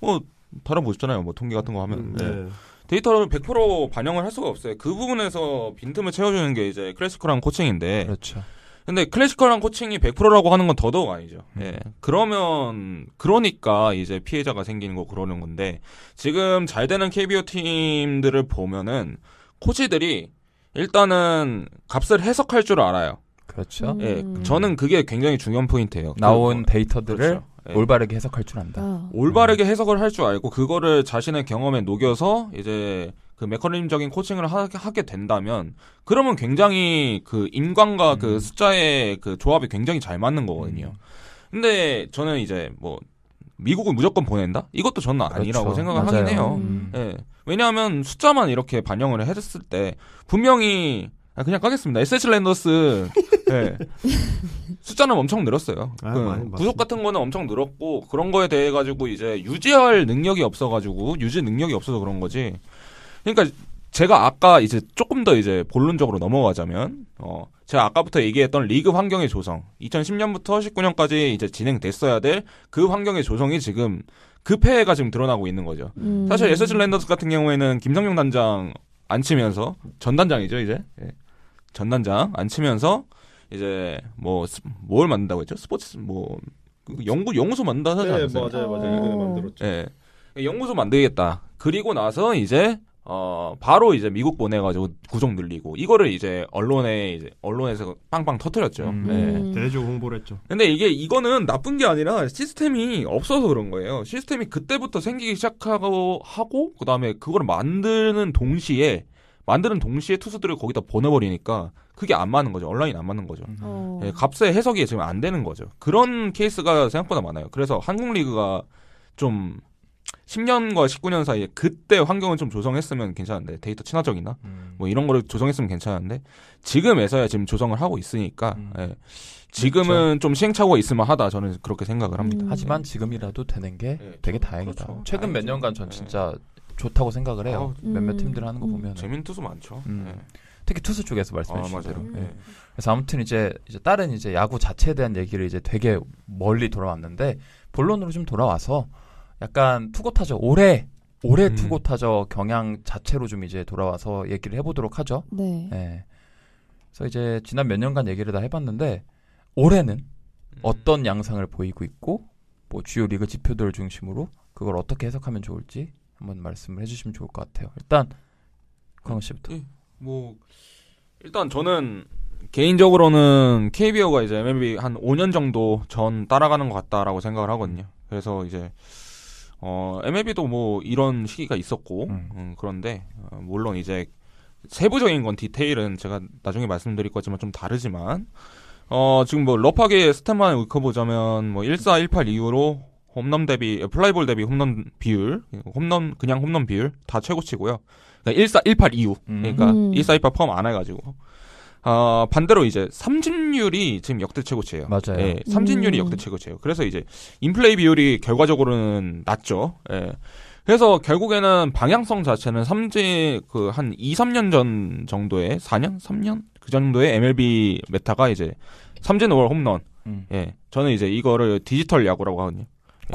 뭐 다른 보시잖아요. 뭐 통계 같은 거 하면. 음, 네. 네. 데이터를 100% 반영을 할 수가 없어요. 그 부분에서 빈틈을 채워주는 게 이제 클래시컬한 코칭인데. 그렇죠. 근데 클래식컬한 코칭이 100%라고 하는 건 더더욱 아니죠. 음. 예. 그러면 그러니까 이제 피해자가 생기는 거 그러는 건데 지금 잘 되는 KBO 팀들을 보면은 코치들이 일단은 값을 해석할 줄 알아요. 그렇죠. 음. 예. 저는 그게 굉장히 중요한 포인트예요. 그 나온 그, 데이터들을 그렇죠. 예. 올바르게 해석할 줄 안다. 어. 올바르게 음. 해석을 할 줄 알고 그거를 자신의 경험에 녹여서 이제 그 메커니즘적인 코칭을 하, 게 된다면 그러면 굉장히 그 인간과 그 음. 그 숫자의 그 조합이 굉장히 잘 맞는 거거든요. 음. 근데 저는 이제 뭐 미국은 무조건 보낸다? 이것도 저는 그렇죠. 아니라고 그렇죠. 생각을 맞아요. 하긴 해요. 음. 예. 왜냐하면 숫자만 이렇게 반영을 했을 때 분명히 아, 그냥 까겠습니다. 에 SH 랜더스 예. 숫자는 엄청 늘었어요. 아, 그 많이, 구독 같은 거는 엄청 늘었고 그런 거에 대해 가지고 이제 유지할 능력이 없어가지고 유지 능력이 없어서 그런 거지. 그러니까 제가 아까 이제 조금 더 이제 본론적으로 넘어가자면 어 제가 아까부터 얘기했던 리그 환경의 조성 2010년부터 19년까지 이제 진행됐어야 될 그 환경의 조성이 지금 급해가 그 지금 드러나고 있는 거죠. 음. 사실 에스지 랜더스 같은 경우에는 김성용 단장 안 치면서 전단장이죠 이제 예. 전단장 안 치면서 이제 뭐 뭘 만든다고 했죠 스포츠 뭐 그 연구 연구소 만든다 하지 네 맞아요 맞아요 만들었죠. 예. 연구소 만들겠다. 그리고 나서 이제 어 바로 이제 미국 보내가지고 구속 늘리고 이거를 이제 언론에 이제 언론에서 빵빵 터뜨렸죠 음. 네. 음. 대대적 홍보를 했죠. 근데 이게 이거는 나쁜 게 아니라 시스템이 없어서 그런 거예요. 시스템이 그때부터 생기기 시작하고 하고 그다음에 그걸 만드는 동시에 만드는 동시에 투수들을 거기다 보내버리니까 그게 안 맞는 거죠. 온라인 안 맞는 거죠. 음. 네, 값의 해석이 지금 안 되는 거죠. 그런 케이스가 생각보다 많아요. 그래서 한국 리그가 좀 10년과 19년 사이에 그때 환경을 좀 조성했으면 괜찮은데 데이터 친화적이나 음. 뭐 이런 거를 조성했으면 괜찮은데 지금에서야 지금 조성을 하고 있으니까 음. 예. 지금은 그렇죠. 좀 시행착오가 있을만 하다 저는 그렇게 생각을 합니다. 음. 하지만 지금이라도 되는 게 예, 되게 저, 다행이다. 그렇죠. 최근 다행이죠. 몇 년간 전 예. 진짜 예. 좋다고 생각을 해요. 아, 몇몇 음. 팀들 하는 거 음. 보면 재밌는 투수 많죠. 음. 예. 특히 투수 쪽에서 말씀해 아, 주신 아, 대로. 예. 그래서 아무튼 이제 이제 다른 이제 야구 자체에 대한 얘기를 이제 되게 멀리 돌아왔는데 본론으로 좀 돌아와서 약간 투고 타죠. 올해 올해 음. 투고 타죠 경향 자체로 좀 이제 돌아와서 얘기를 해보도록 하죠. 네. 예. 그래서 이제 지난 몇 년간 얘기를 다 해봤는데 올해는 음. 어떤 양상을 보이고 있고 뭐 주요 리그 지표들을 중심으로 그걸 어떻게 해석하면 좋을지 한번 말씀을 해주시면 좋을 것 같아요. 일단 광호 씨부터. 음, 뭐 일단 저는 개인적으로는 KBO가 이제 MLB 한 5년 정도 전 따라가는 것 같다라고 생각을 하거든요. 그래서 이제 어, MLB도 뭐 이런 시기가 있었고 음. 음, 그런데 어, 물론 이제 세부적인 건 디테일은 제가 나중에 말씀드릴 거지만 좀 다르지만 어, 지금 뭐 러프하게 스탯만 읽어보자면 뭐 14, 18 이후로 홈런 대비 어, 플라이볼 대비 홈런 비율 홈런 그냥 홈런 비율 다 최고치고요. 그러니까 14, 18 이후 음. 그러니까 음. 14, 18 포함 안 해가지고 어, 반대로 이제 삼진율이 지금 역대 최고치예요. 맞아요. 예, 삼진율이 음. 역대 최고치예요. 그래서 이제 인플레이 비율이 결과적으로는 낮죠. 예. 그래서 결국에는 방향성 자체는 삼진 그한 2, 3년 전 정도에 4년, 3년 그 정도의 MLB 메타가 이제 삼진 5월 홈런. 음. 예. 저는 이제 이거를 디지털 야구라고 하거든요.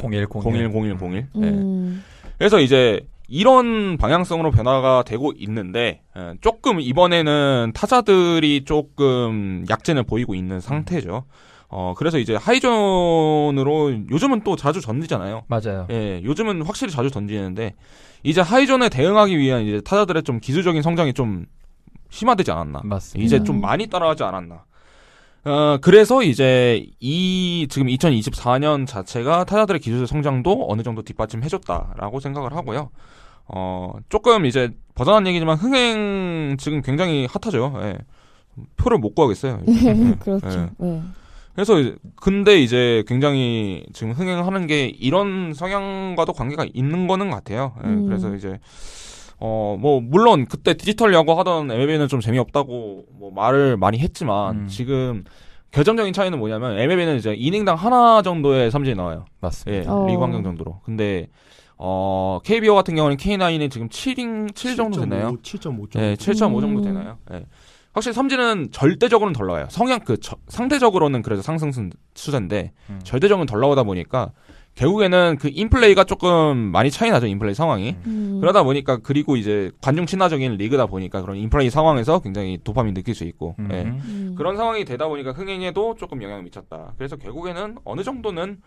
0 0 1 0 1 0 1 01, 01, 01, 음. 예. 그래서 이제 이런 방향성으로 변화가 되고 있는데 예, 조금 이번에는 타자들이 조금 약진을 보이고 있는 상태죠. 어 그래서 이제 하이존으로 요즘은 또 자주 던지잖아요. 맞아요. 예, 요즘은 확실히 자주 던지는데 이제 하이존에 대응하기 위한 이제 타자들의 좀 기술적인 성장이 좀 심화되지 않았나. 맞습니다. 이제 좀 많이 따라하지 않았나. 어, 그래서 이제 이 지금 2024년 자체가 타자들의 기술 성장도 어느 정도 뒷받침해줬다라고 생각을 하고요. 어, 조금 이제 벗어난 얘기지만 흥행 지금 굉장히 핫하죠. 예. 표를 못 구하겠어요. 네, 예, 그렇죠. 예. 네. 그래서 이제 근데 이제 굉장히 지금 흥행하는 게 이런 성향과도 관계가 있는 거는 같아요. 예, 음. 그래서 이제 어 뭐 물론 그때 디지털 야구 하던 MLB는 좀 재미없다고 뭐 말을 많이 했지만 음. 지금 결정적인 차이는 뭐냐면 MLB는 이제 이닝당 하나 정도의 삼진이 나와요. 맞습니다. 예, 어. 리그 환경 정도로. 근데 어, KBO 같은 경우는 K9이 지금 7인 7 정도 되나요? 7.5 정도. 네, 7.5 음. 정도 되나요? 네. 확실히 섬진은 절대적으로는 덜 나와요. 성향 그 저, 상대적으로는 그래서 상승 수자인데 음. 절대적으로는 덜 나오다 보니까 결국에는 그 인플레이가 조금 많이 차이 나죠 인플레이 상황이 음. 음. 그러다 보니까 그리고 이제 관중 친화적인 리그다 보니까 그런 인플레이 상황에서 굉장히 도파민 느낄 수 있고 예. 음. 예. 음. 그런 상황이 되다 보니까 흥행에도 조금 영향을 미쳤다 그래서 결국에는 어느 정도는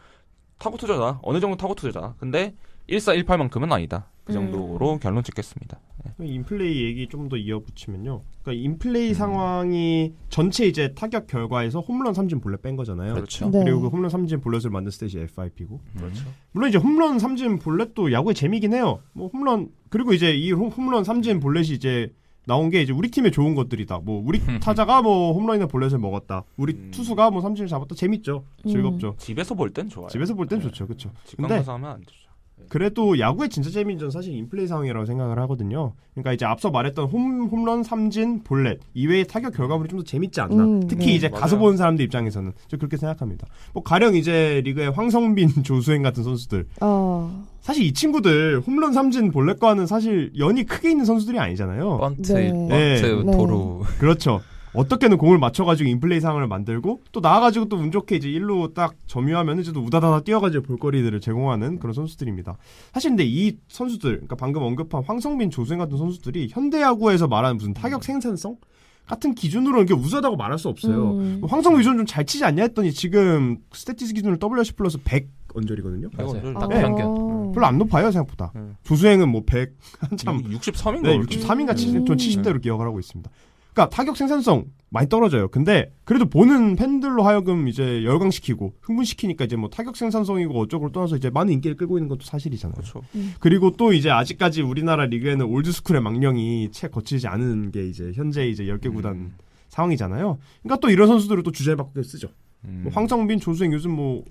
타고 투자다 어느 정도 타고 투자다 근데 1418만큼은 아니다. 그 음. 정도로 음. 결론 짓겠습니다. 네. 인플레이 얘기 좀 더 이어붙이면요. 그러니까 인플레이 음. 상황이 전체 이제 타격 결과에서 홈런 삼진 볼넷 뺀 거잖아요. 그렇죠. 네. 그리고 그 홈런 삼진 볼넷을 만든 스테이지 FIP고. 음. 그렇죠. 물론 이제 홈런 삼진 볼넷도 야구의 재미긴 해요. 뭐 홈런 그리고 이제 이 홈런 삼진 볼넷이 이제 나온 게 이제 우리 팀의 좋은 것들이다. 뭐 우리 타자가 뭐 홈런이나 볼넷을 먹었다. 우리 음. 투수가 뭐 삼진을 잡았다. 재밌죠. 즐겁죠. 집에서 볼 땐 좋아요. 집에서 볼땐 네. 좋죠. 그렇죠. 집 근데 가서 하면 안좋죠 네. 그래도 야구의 진짜 재미는 전 사실 인플레이 상황이라고 생각을 하거든요. 그러니까 이제 앞서 말했던 홈, 홈런, 삼진, 볼넷 이외의 타격 결과물이 좀 더 재밌지 않나. 음, 특히 음, 이제 맞아요. 가서 보 사람들 입장에서는 저 그렇게 생각합니다. 뭐 가령 이제 리그의 황성빈, 조수행 같은 선수들. 어. 사실 이 친구들 홈런, 삼진, 볼넷과는 사실 연이 크게 있는 선수들이 아니잖아요. 번트, 네. 번트, 네. 도루. 그렇죠. 어떻게든 공을 맞춰가지고 인플레이 상황을 만들고 또 나와가지고 또 운 좋게 이제 일로 딱 점유하면 이제 또 우다다다 뛰어가지고 볼거리들을 제공하는 그런 선수들입니다. 사실 근데 이 선수들, 그러니까 방금 언급한 황성민, 조승 같은 선수들이 현대야구에서 말하는 무슨 타격 음. 생산성? 같은 기준으로 이게 우수하다고 말할 수 없어요. 음. 뭐 황성민 존좀잘 치지 않냐 했더니 지금 스태티스 기준으로 WRC 플러스 100 언저리거든요. 딱 평균. 아. 어. 음. 별로 안 높아요 생각보다. 네. 조수행은 뭐 100, 한참 63인가? 네, 63인가 70, 70대로 기억을 하고 있습니다. 그러니까 타격 생산성 많이 떨어져요. 근데 그래도 보는 팬들로 하여금 이제 열광시키고 흥분시키니까 이제 뭐 타격 생산성이고 어쩌고 를 떠나서 이제 많은 인기를 끌고 있는 것도 사실이잖아요. 그렇죠. 음. 그리고또 이제 아직까지 우리나라 리그에는 올드스쿨의 망령이 채 거치지 않은 게 이제 현재 이제 10개 구단 음. 상황이잖아요. 그러니까 또 이런 선수들을 또주제에맞게 쓰죠. 뭐 음. 뭐 황성빈, 조수행 요즘 뭐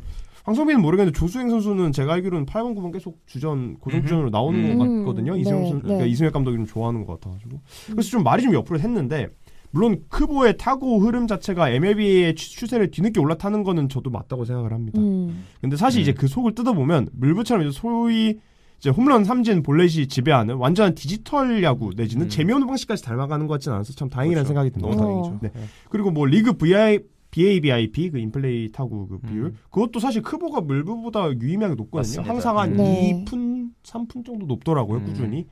황성빈은 모르겠는데 조수행 선수는 제가 알기로는 8번, 9번 계속 주전 고정 주전으로 나오는 음. 것 같거든요. 음. 이승엽 네, 선수, 그러니까 네. 이승엽 감독이 좀 좋아하는 것 같아가지고 음. 그래서 좀 말이 좀 옆으로 했는데 물론 크보의 타고 흐름 자체가 MLB의 추세를 뒤늦게 올라타는 거는 저도 맞다고 생각을 합니다. 음. 근데 사실 이제 네. 그 속을 뜯어보면 물부처럼 이제 소위 이제 홈런 삼진 볼넷이 지배하는 완전한 디지털 야구 내지는 음. 재미없는 방식까지 닮아가는 것 같지는 않아서 참 다행이라는 그렇죠. 생각이 듭니다. 너무 어. 다행이죠. 네. 그리고 뭐 리그 VI, BABIP 그 인플레이 타구 그 음. 비율 음. 그것도 사실 크보가 물부보다 유의미하게 높거든요. 맞습니다. 항상 한 네. 2푼 3푼 정도 높더라고요 음. 꾸준히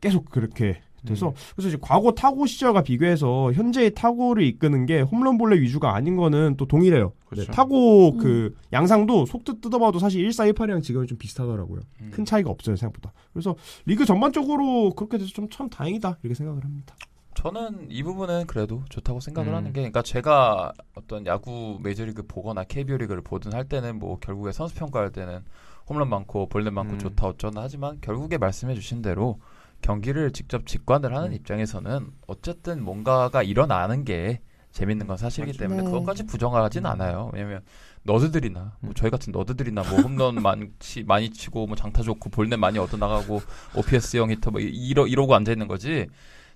계속 그렇게 돼서 음. 그래서 이제 과거 타구 시절과 비교해서 현재의 타구를 이끄는 게 홈런 볼레 위주가 아닌 거는 또 동일해요. 네, 그렇죠. 타구 음. 그 양상도 속뜻 뜯어봐도 사실 1418이랑 지금이 좀 비슷하더라고요. 음. 큰 차이가 없어요 생각보다. 그래서 리그 전반적으로 그렇게 돼서 좀 참 다행이다 이렇게 생각을 합니다. 저는 이 부분은 그래도 좋다고 생각을 음. 하는 게, 그러니까 제가 어떤 야구 메이저리그 보거나 KBO 리그를 보든 할 때는 뭐 결국에 선수 평가할 때는 홈런 많고 볼넷 많고 음. 좋다 어쩌나 하지만 결국에 말씀해주신 대로 경기를 직접 직관을 하는 음. 입장에서는 어쨌든 뭔가가 일어나는 게 재밌는 건 사실이기 때문에 네. 그것까지 부정하진 음. 않아요. 왜냐면 너드들이나 뭐 음. 저희 같은 너드들이나 뭐 홈런 많이, 많이 치고 뭐 장타 좋고 볼넷 많이 얻어 나가고 OPS 0 히터 뭐 이러 이러고 앉아 있는 거지.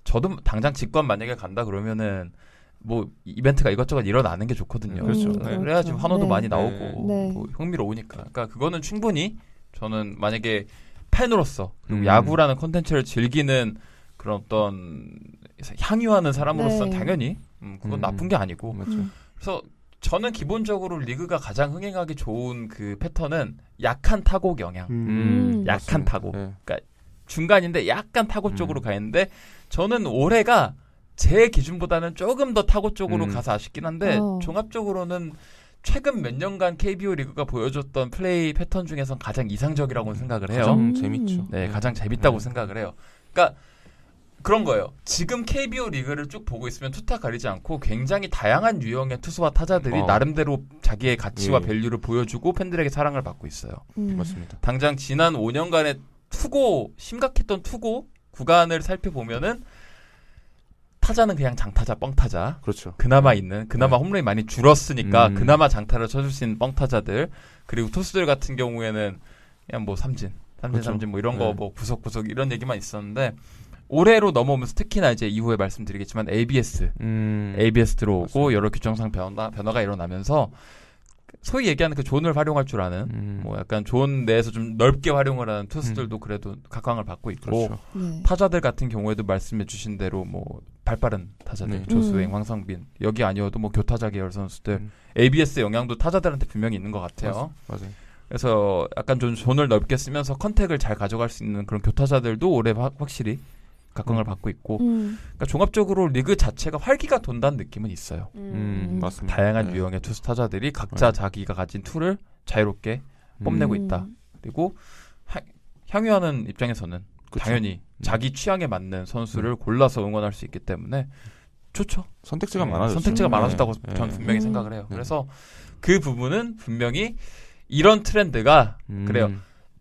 저도 당장 직관 만약에 간다 그러면은 뭐 이벤트가 이것저것 일어나는 게 좋거든요. 음, 그렇죠. 네. 네. 그래야 지 그렇죠. 환호도 네. 많이 나오고 네. 뭐 네. 흥미로우니까. 그러니까 그거는 충분히 저는 만약에 팬으로서 그리고 음. 야구라는 콘텐츠를 즐기는 그런 어떤 향유하는 사람으로서는 네. 당연히 음, 그건 음. 나쁜 게 아니고. 맞죠. 음. 그래서 저는 기본적으로 리그가 가장 흥행하기 좋은 그 패턴은 약한 타고 경향. 음. 약한 맞습니다. 타고. 그러니까 중간인데 약간 타고 쪽으로 가 있는데 저는 올해가 제 기준보다는 조금 더 타고 쪽으로 음. 가서 아쉽긴 한데 어. 종합적으로는 최근 몇 년간 KBO 리그가 보여줬던 플레이 패턴 중에선 가장 이상적이라고 생각을 해요. 가장 재밌죠. 음. 네, 가장 재밌다고 음. 생각을 해요. 그러니까 그런 거예요. 지금 KBO 리그를 쭉 보고 있으면 투타 가리지 않고 굉장히 다양한 유형의 투수와 타자들이 어. 나름대로 자기의 가치와 예. 밸류를 보여주고 팬들에게 사랑을 받고 있어요. 음. 맞습니다. 당장 지난 5년간의 투고 심각했던 투고 구간을 살펴보면은 타자는 그냥 장타자, 뻥타자. 그렇죠. 그나마 네. 있는, 그나마 네. 홈런이 많이 줄었으니까 음. 그나마 장타를 쳐줄 수 있는 뻥타자들. 그리고 투수들 같은 경우에는 그냥 뭐 삼진, 삼진, 그렇죠. 삼진 뭐 이런 거뭐 네. 구석구석 이런 얘기만 있었는데 올해로 넘어오면서 특히나 이제 이후에 말씀드리겠지만 ABS, 음. ABS 들어오고 맞습니다. 여러 규정상 변화, 변화가 일어나면서 소위 얘기하는 그 존을 활용할 줄 아는 음. 뭐 약간 존 내에서 좀 넓게 활용을 하는 투수들도 음. 그래도 각광을 받고 있고 그렇죠. 네. 타자들 같은 경우에도 말씀해주신 대로 뭐 발빠른 타자들 네. 조수행, 음. 황상빈 여기 아니어도 뭐 교타자 계열 선수들 음. ABS 영향도 타자들한테 분명히 있는 것 같아요. 맞아, 맞아 그래서 약간 좀 존을 넓게 쓰면서 컨택을 잘 가져갈 수 있는 그런 교타자들도 올해 확실히 각광을 음. 받고 있고 음. 그러니까 종합적으로 리그 자체가 활기가 돈다는 느낌은 있어요. 음, 맞습니다. 다양한 네. 유형의 투수 타자들이 각자 네. 자기가 가진 툴을 자유롭게 뽐내고 있다. 그리고 하, 향유하는 입장에서는 그쵸. 당연히 자기 취향에 맞는 선수를 골라서 응원할 수 있기 때문에 좋죠. 선택지가 네, 많아졌 선택지가 네. 많아졌다고 네. 저는 분명히 음. 생각을 해요. 네. 그래서 그 부분은 분명히 이런 트렌드가 음. 그래요.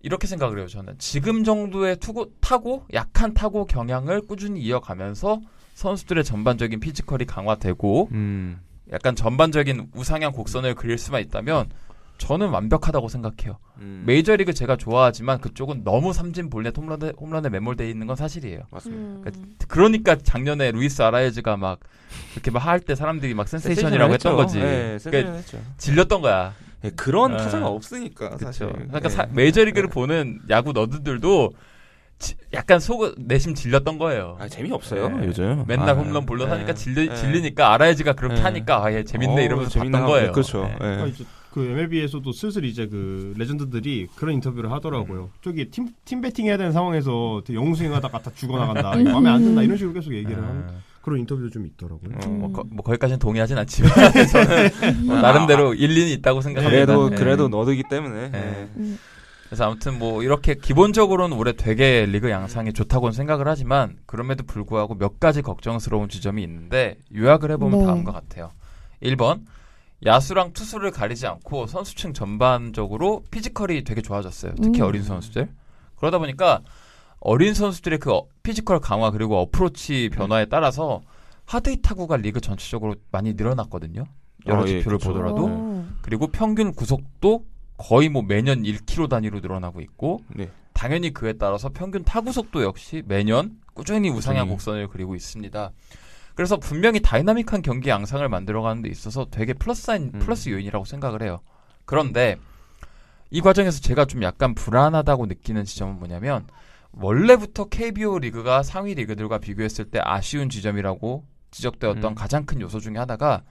이렇게 생각을 해요. 저는 지금 정도의 투구, 타고 약한 타고 경향을 꾸준히 이어가면서 선수들의 전반적인 피지컬이 강화되고 음. 약간 전반적인 우상향 곡선을 그릴 수만 있다면 저는 완벽하다고 생각해요. 음. 메이저리그 제가 좋아하지만 그쪽은 너무 삼진 볼넷 홈런에, 홈런에 매몰돼 있는 건 사실이에요. 맞습니다. 음. 그러니까, 그러니까 작년에 루이스 아라에즈가 막 이렇게 막 할 때 사람들이 막 네, 센세이션이라고 했던 거지. 네, 그러니까 질렸던 거야. 예, 그런 아, 타자가 없으니까 그쵸. 사실. 그러니까 네. 사, 메이저리그를 보는 야구 너드들도 지, 약간 속 내심 질렸던 거예요. 아 재미없어요 네. 요즘. 맨날 아, 홈런 볼러 네. 네. 네. 하니까 질리, 아, 네. 질리니까 알아야지가 그렇게 하니까 아예 재밌네 어, 이러면서 재밌는 봤던 거예요. 그렇죠. 아, 이제 그 MLB에서도 슬슬 이제 그 레전드들이 그런 인터뷰를 하더라고요. 음. 저기 팀 팀 배팅 해야 되는 상황에서 영웅스윙하다가 다 죽어나간다, 음. 마음에 안 든다 이런 식으로 계속 얘기를 합니다. 그런 인터뷰도 좀 있더라고요. 어, 뭐, 음. 거, 뭐 기까지는 동의하진 않지만 저는 뭐 음. 나름대로 일리는 있다고 생각합니다. 그래도 네. 그래도 너드기 때문에. 네. 네. 음. 그래서 아무튼 뭐 이렇게 기본적으로는 올해 되게 리그 양상이 좋다고는 생각을 하지만 그럼에도 불구하고 몇 가지 걱정스러운 지점이 있는데 요약을 해보면 네. 다음과 같아요. 1번 야수랑 투수를 가리지 않고 선수층 전반적으로 피지컬이 되게 좋아졌어요. 특히 음. 어린 선수들. 그러다 보니까 어린 선수들의 그 피지컬 강화 그리고 어프로치 변화에 따라서 하드히 타구가 리그 전체적으로 많이 늘어났거든요. 여러 아, 예, 지표를 예, 보더라도 오. 네. 그리고 평균 구속도 거의 뭐 매년 1km 단위로 늘어나고 있고 네. 당연히 그에 따라서 평균 타구 속도 역시 매년 꾸준히 우상향 곡선을 그리고 있습니다. 그래서 분명히 다이나믹한 경기 양상을 만들어가는 데 있어서 되게 플러스 사인, 음. 플러스 요인이라고 생각을 해요. 그런데 이 과정에서 제가 좀 약간 불안하다고 느끼는 지점은 뭐냐면 원래부터 KBO 리그가 상위 리그들과 비교했을 때 아쉬운 지점이라고 지적되었던 음. 가장 큰 요소 중에 하나가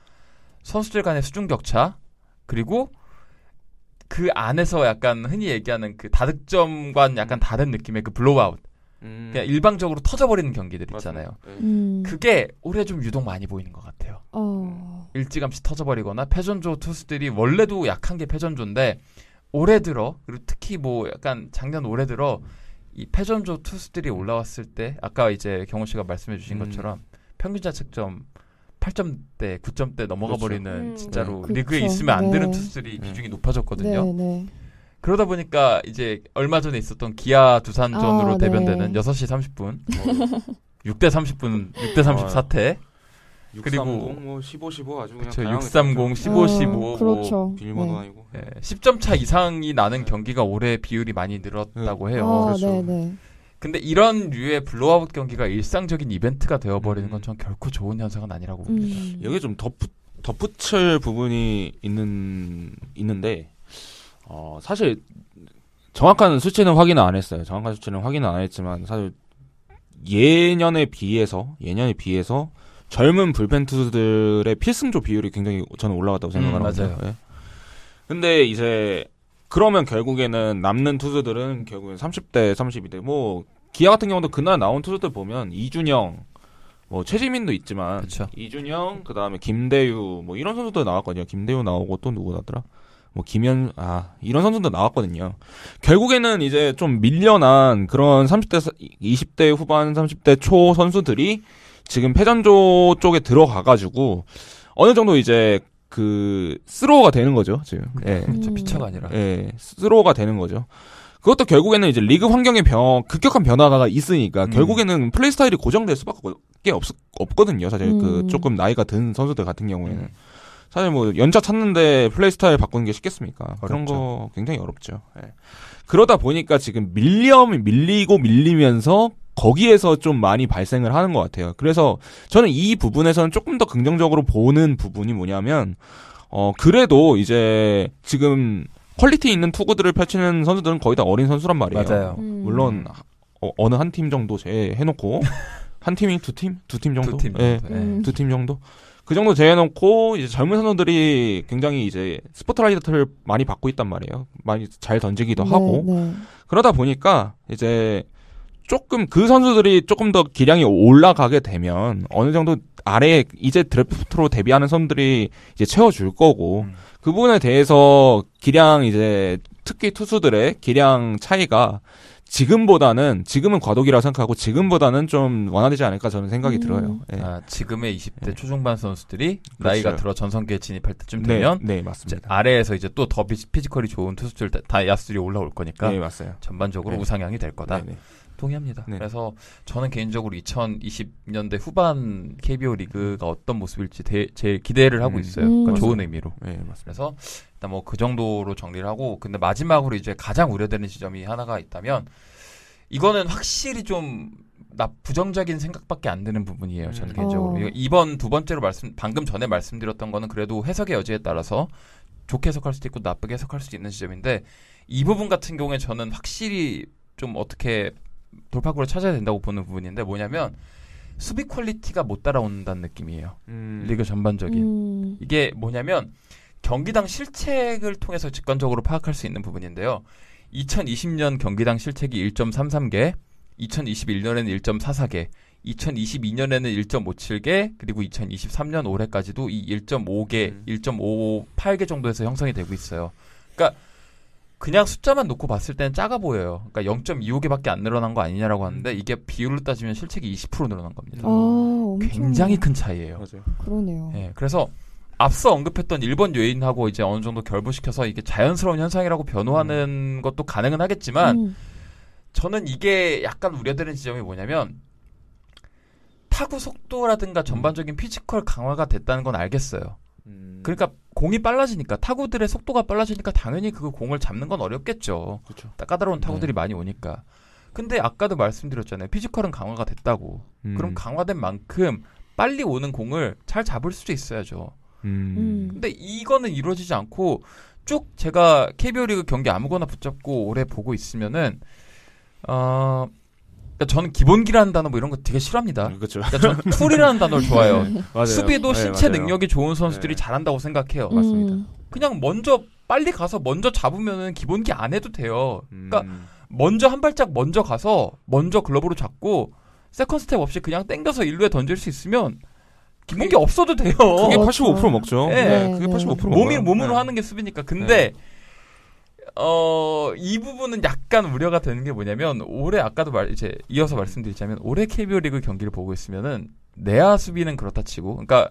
선수들 간의 수준 격차 그리고 그 안에서 약간 흔히 얘기하는 그 다득점과는 약간 음. 다른 느낌의 그 블로우아웃 음. 그냥 일방적으로 터져버리는 경기들 있잖아요. 예. 음. 그게 올해 좀 유독 많이 보이는 것 같아요. 어. 일찌감치 터져버리거나 패전조 투수들이 원래도 약한 게 패전조인데 올해 들어 그리고 특히 뭐 약간 작년 올해 들어 음. 이 패전조 투수들이 올라왔을 때 아까 이제 경호 씨가 말씀해 주신 음. 것처럼 평균 자책점 8점대, 9점대 넘어가 그렇 버리는 음. 진짜로 네. 리그에 그렇 있으면 안 되는 네. 투수들이 네. 비중이 높아졌거든요. 네, 네, 그러다 보니까 이제 얼마 전에 있었던 기아 두산전으로 아, 대변되는 6시 30분, 뭐 6대 30분, 6대 30 사태 그리고 뭐 15, 15 아주 그쵸, 그냥 630, 15, 15, 음, 뭐 그렇죠. 빌리머 네. 아니고 네. 예, 10점 차 이상이 나는 네. 경기가 올해 비율이 많이 늘었다고 네. 해요. 아, 그렇죠. 네네. 네. 근데 이런 류의 블로아웃 경기가 일상적인 이벤트가 되어버리는 음. 건전 결코 좋은 현상은 아니라고 음. 봅니다. 음. 여기 좀 덧붙, 덧붙일 부분이 있는 있는데 어, 사실 정확한 수치는 확인은 안 했어요. 정확한 수치는 확인은 안 했지만 사실 예년에 비해서 예년에 비해서 젊은 불펜 투수들의 필승조 비율이 굉장히 저는 올라갔다고 음, 생각을 음, 합니다. 예. 근데 이제 그러면 결국에는 남는 투수들은 결국엔 30대, 32대 뭐 기아 같은 경우도 그날 나온 투수들 보면 이준영 뭐 최지민도 있지만 그쵸. 이준영 그다음에 김대유 뭐 이런 선수들 나왔거든요. 김대유 나오고 또 누구 나더라? 뭐 김현 아 이런 선수들 나왔거든요. 결국에는 이제 좀 밀려난 그런 30대 20대 후반 30대 초 선수들이 지금 패전조 쪽에 들어가가지고 어느 정도 이제 그 스로우가 되는 거죠 지금. 음. 예. 그렇죠. 음. 피차가 아니라. 예. 스로우가 되는 거죠. 그것도 결국에는 이제 리그 환경의 변 급격한 변화가 있으니까 음. 결국에는 플레이 스타일이 고정될 수밖에 없, 없거든요. 사실 그 음. 그 조금 나이가 든 선수들 같은 경우에는 음. 사실 뭐 연차 찾는데 플레이 스타일 바꾸는 게 쉽겠습니까? 어렵죠. 그런 거 굉장히 어렵죠. 예. 그러다 보니까 지금 밀렴이 밀리고 밀리면서 거기에서 좀 많이 발생을 하는 것 같아요. 그래서 저는 이 부분에서는 조금 더 긍정적으로 보는 부분이 뭐냐면 어 그래도 이제 지금 퀄리티 있는 투구들을 펼치는 선수들은 거의 다 어린 선수란 말이에요. 맞아요. 음. 물론 어, 느한 팀 정도 제해 놓고 한 팀이 두 팀? 두 팀 정도? 두 팀, 예, 네. 예. 음. 두팀 정도? 그 정도 제해놓고 이제 젊은 선수들이 굉장히 이제 스포트라이트를 많이 받고 있단 말이에요. 많이 잘 던지기도 네, 하고 네. 그러다 보니까 이제 조금 그 선수들이 조금 더 기량이 올라가게 되면 어느 정도 아래 에 이제 드래프트로 데뷔하는 선들이 이제 채워줄 거고 음. 그 부분에 대해서 기량 이제 특히 투수들의 기량 차이가 지금보다는 지금은 과도기라 고 생각하고 지금보다는 좀 완화되지 않을까 저는 생각이 음. 들어요. 네. 아, 지금의 20대 예. 초중반 선수들이 그렇죠. 나이가 들어 전성기에 진입할 때쯤 되면 네, 네 맞습니다. 아래에서 이제 또 더 피지컬이 좋은 투수들 다 야수들이 올라올 거니까 네, 맞아요. 전반적으로 네. 우상향이 될 거다. 네, 네. 동의합니다. 네. 그래서 저는 개인적으로 2020년대 후반 KBO 리그가 어떤 모습일지 대, 제일 기대를 하고 음. 있어요. 음. 그러니까 좋은 의미로. 네, 맞습니다. 그래서 일단 뭐 그 정도로 정리를 하고 근데 마지막으로 이제 가장 우려되는 지점이 하나가 있다면 이거는 확실히 좀 나 부정적인 생각밖에 안 드는 부분이에요. 저는 음. 개인적으로 어. 이번 두 번째로 말씀 방금 전에 말씀드렸던 거는 그래도 해석의 여지에 따라서 좋게 해석할 수도 있고 나쁘게 해석할 수도 있는 지점인데 이 부분 같은 경우에 저는 확실히 좀 어떻게 돌파구를 찾아야 된다고 보는 부분인데 뭐냐면 수비 퀄리티가 못 따라온다는 느낌이에요. 음. 리그 전반적인 음. 이게 뭐냐면 경기당 실책을 통해서 직관적으로 파악할 수 있는 부분인데요. 2020년 경기당 실책이 1.33개, 2021년에는 1.44개, 2022년에는 1.57개, 그리고 2023년 올해까지도 이 1.5개, 음. 1.58개 정도에서 형성이 되고 있어요. 그러니까 그냥 숫자만 놓고 봤을 때는 작아 보여요. 그러니까 0.25개밖에 안 늘어난 거 아니냐라고 하는데 음. 이게 비율로 따지면 실책이 20% 늘어난 겁니다. 아, 굉장히 큰 차이예요. 맞아요. 그러네요. 네, 그래서 앞서 언급했던 일본 요인하고 이제 어느 정도 결부시켜서 이게 자연스러운 현상이라고 변호하는 음. 것도 가능은 하겠지만 음. 저는 이게 약간 우려되는 지점이 뭐냐면 타구 속도라든가 전반적인 피지컬 강화가 됐다는 건 알겠어요. 음. 그러니까 공이 빨라지니까 타구들의 속도가 빨라지니까 당연히 그 공을 잡는 건 어렵겠죠. 그렇죠. 까다로운 네. 타구들이 네. 많이 오니까. 근데 아까도 말씀드렸잖아요. 피지컬은 강화가 됐다고. 음. 그럼 강화된 만큼 빨리 오는 공을 잘 잡을 수도 있어야죠. 음. 음. 근데 이거는 이루어지지 않고 쭉 제가 KBO 리그 경기 아무거나 붙잡고 오래 보고 있으면은 어 그러니까 저는 기본기라는 단어 뭐 이런 거 되게 싫어합니다. 그렇죠. 그러니까 저는 툴이라는 단어를 좋아해요. 네, 맞아요. 수비도 네, 신체 맞아요. 능력이 좋은 선수들이 네. 잘한다고 생각해요. 음. 맞습니다. 음. 그냥 먼저 빨리 가서 먼저 잡으면은 기본기 안 해도 돼요. 그러니까 음. 먼저 한 발짝 먼저 가서 먼저 글러브로 잡고 세컨 스텝 없이 그냥 땡겨서 일루에 던질 수 있으면 기본기 없어도 돼요. 그게 85% 그렇죠. 먹죠. 네. 네. 그게 85% 네. 몸이 몸으로 하는 게 수비니까. 근데 네. 어, 이 부분은 약간 우려가 되는 게 뭐냐면 올해 아까도 말 이제 이어서 말씀드리자면 올해 KBO 리그 경기를 보고 있으면은 내야 수비는 그렇다 치고 그러니까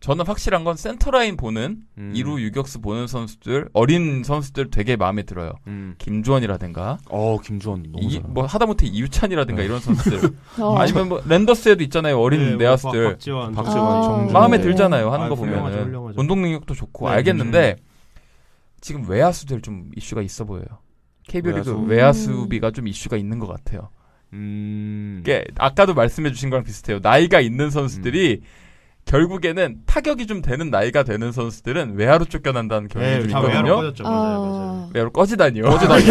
저는 확실한 건 센터라인 보는 음. 이루 유격수 보는 선수들 어린 선수들 되게 마음에 들어요. 음. 김주원이라든가. 어 김주원 너무 이, 뭐 하다못해 이유찬이라든가 네. 이런 선수들. 어. 아니면 뭐 랜더스에도 있잖아요 어린 네, 뭐 내야수들. 뭐, 박지원, 박지원, 아, 어. 정 마음에 들잖아요 네. 하는 아, 거 보면은 훌륭하죠, 훌륭하죠. 운동 능력도 좋고 네, 알겠는데. 음. 지금 외야수들 좀 이슈가 있어 보여요. KBO 리 외야수? 비가좀 이슈가 있는 것 같아요. 음. 게 아까도 말씀해 주신 거랑 비슷해요. 나이가 있는 선수들이 음. 결국에는 타격이 좀 되는 나이가 되는 선수들은 외야로 쫓겨난다는 경향이 네, 좀 있거든요. 아. 외야로 꺼지다니요 꺼지다니.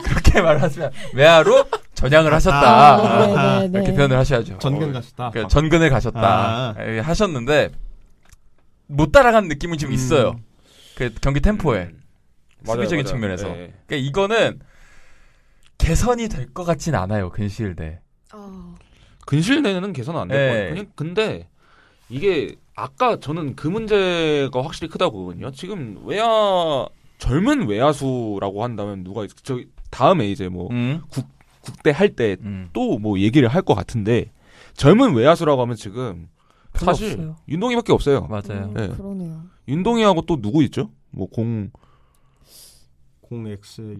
그렇게 말하시면 외야로 전향을 하셨다. 아, 아 네, 네, 아. 네, 이렇게 표현을 하셔야죠. 전근 가셨다. 그러니까 전근에 가셨다. 아. 예, 하셨는데 못 따라간 느낌은 좀 음. 있어요. 그 경기 템포에 음. 수비적인 맞아요, 측면에서. 네. 그러니까 이거는 개선이 될 것 같진 않아요. 근실대. 어. 근실대는 개선 안될 거예요. 네. 근데 이게 아까 저는 그 문제가 확실히 크다고 보거든요. 지금 외야 젊은 외야수라고 한다면 누가 저 다음에 이제 뭐 음. 국, 국대 할 때 또뭐 음. 뭐 얘기를 할 것 같은데 젊은 외야수라고 하면 지금 사실 없어요. 윤동이밖에 없어요. 맞아요. 음, 네. 그러네요. 윤동이하고 또 누구 있죠? 뭐 공 공엑스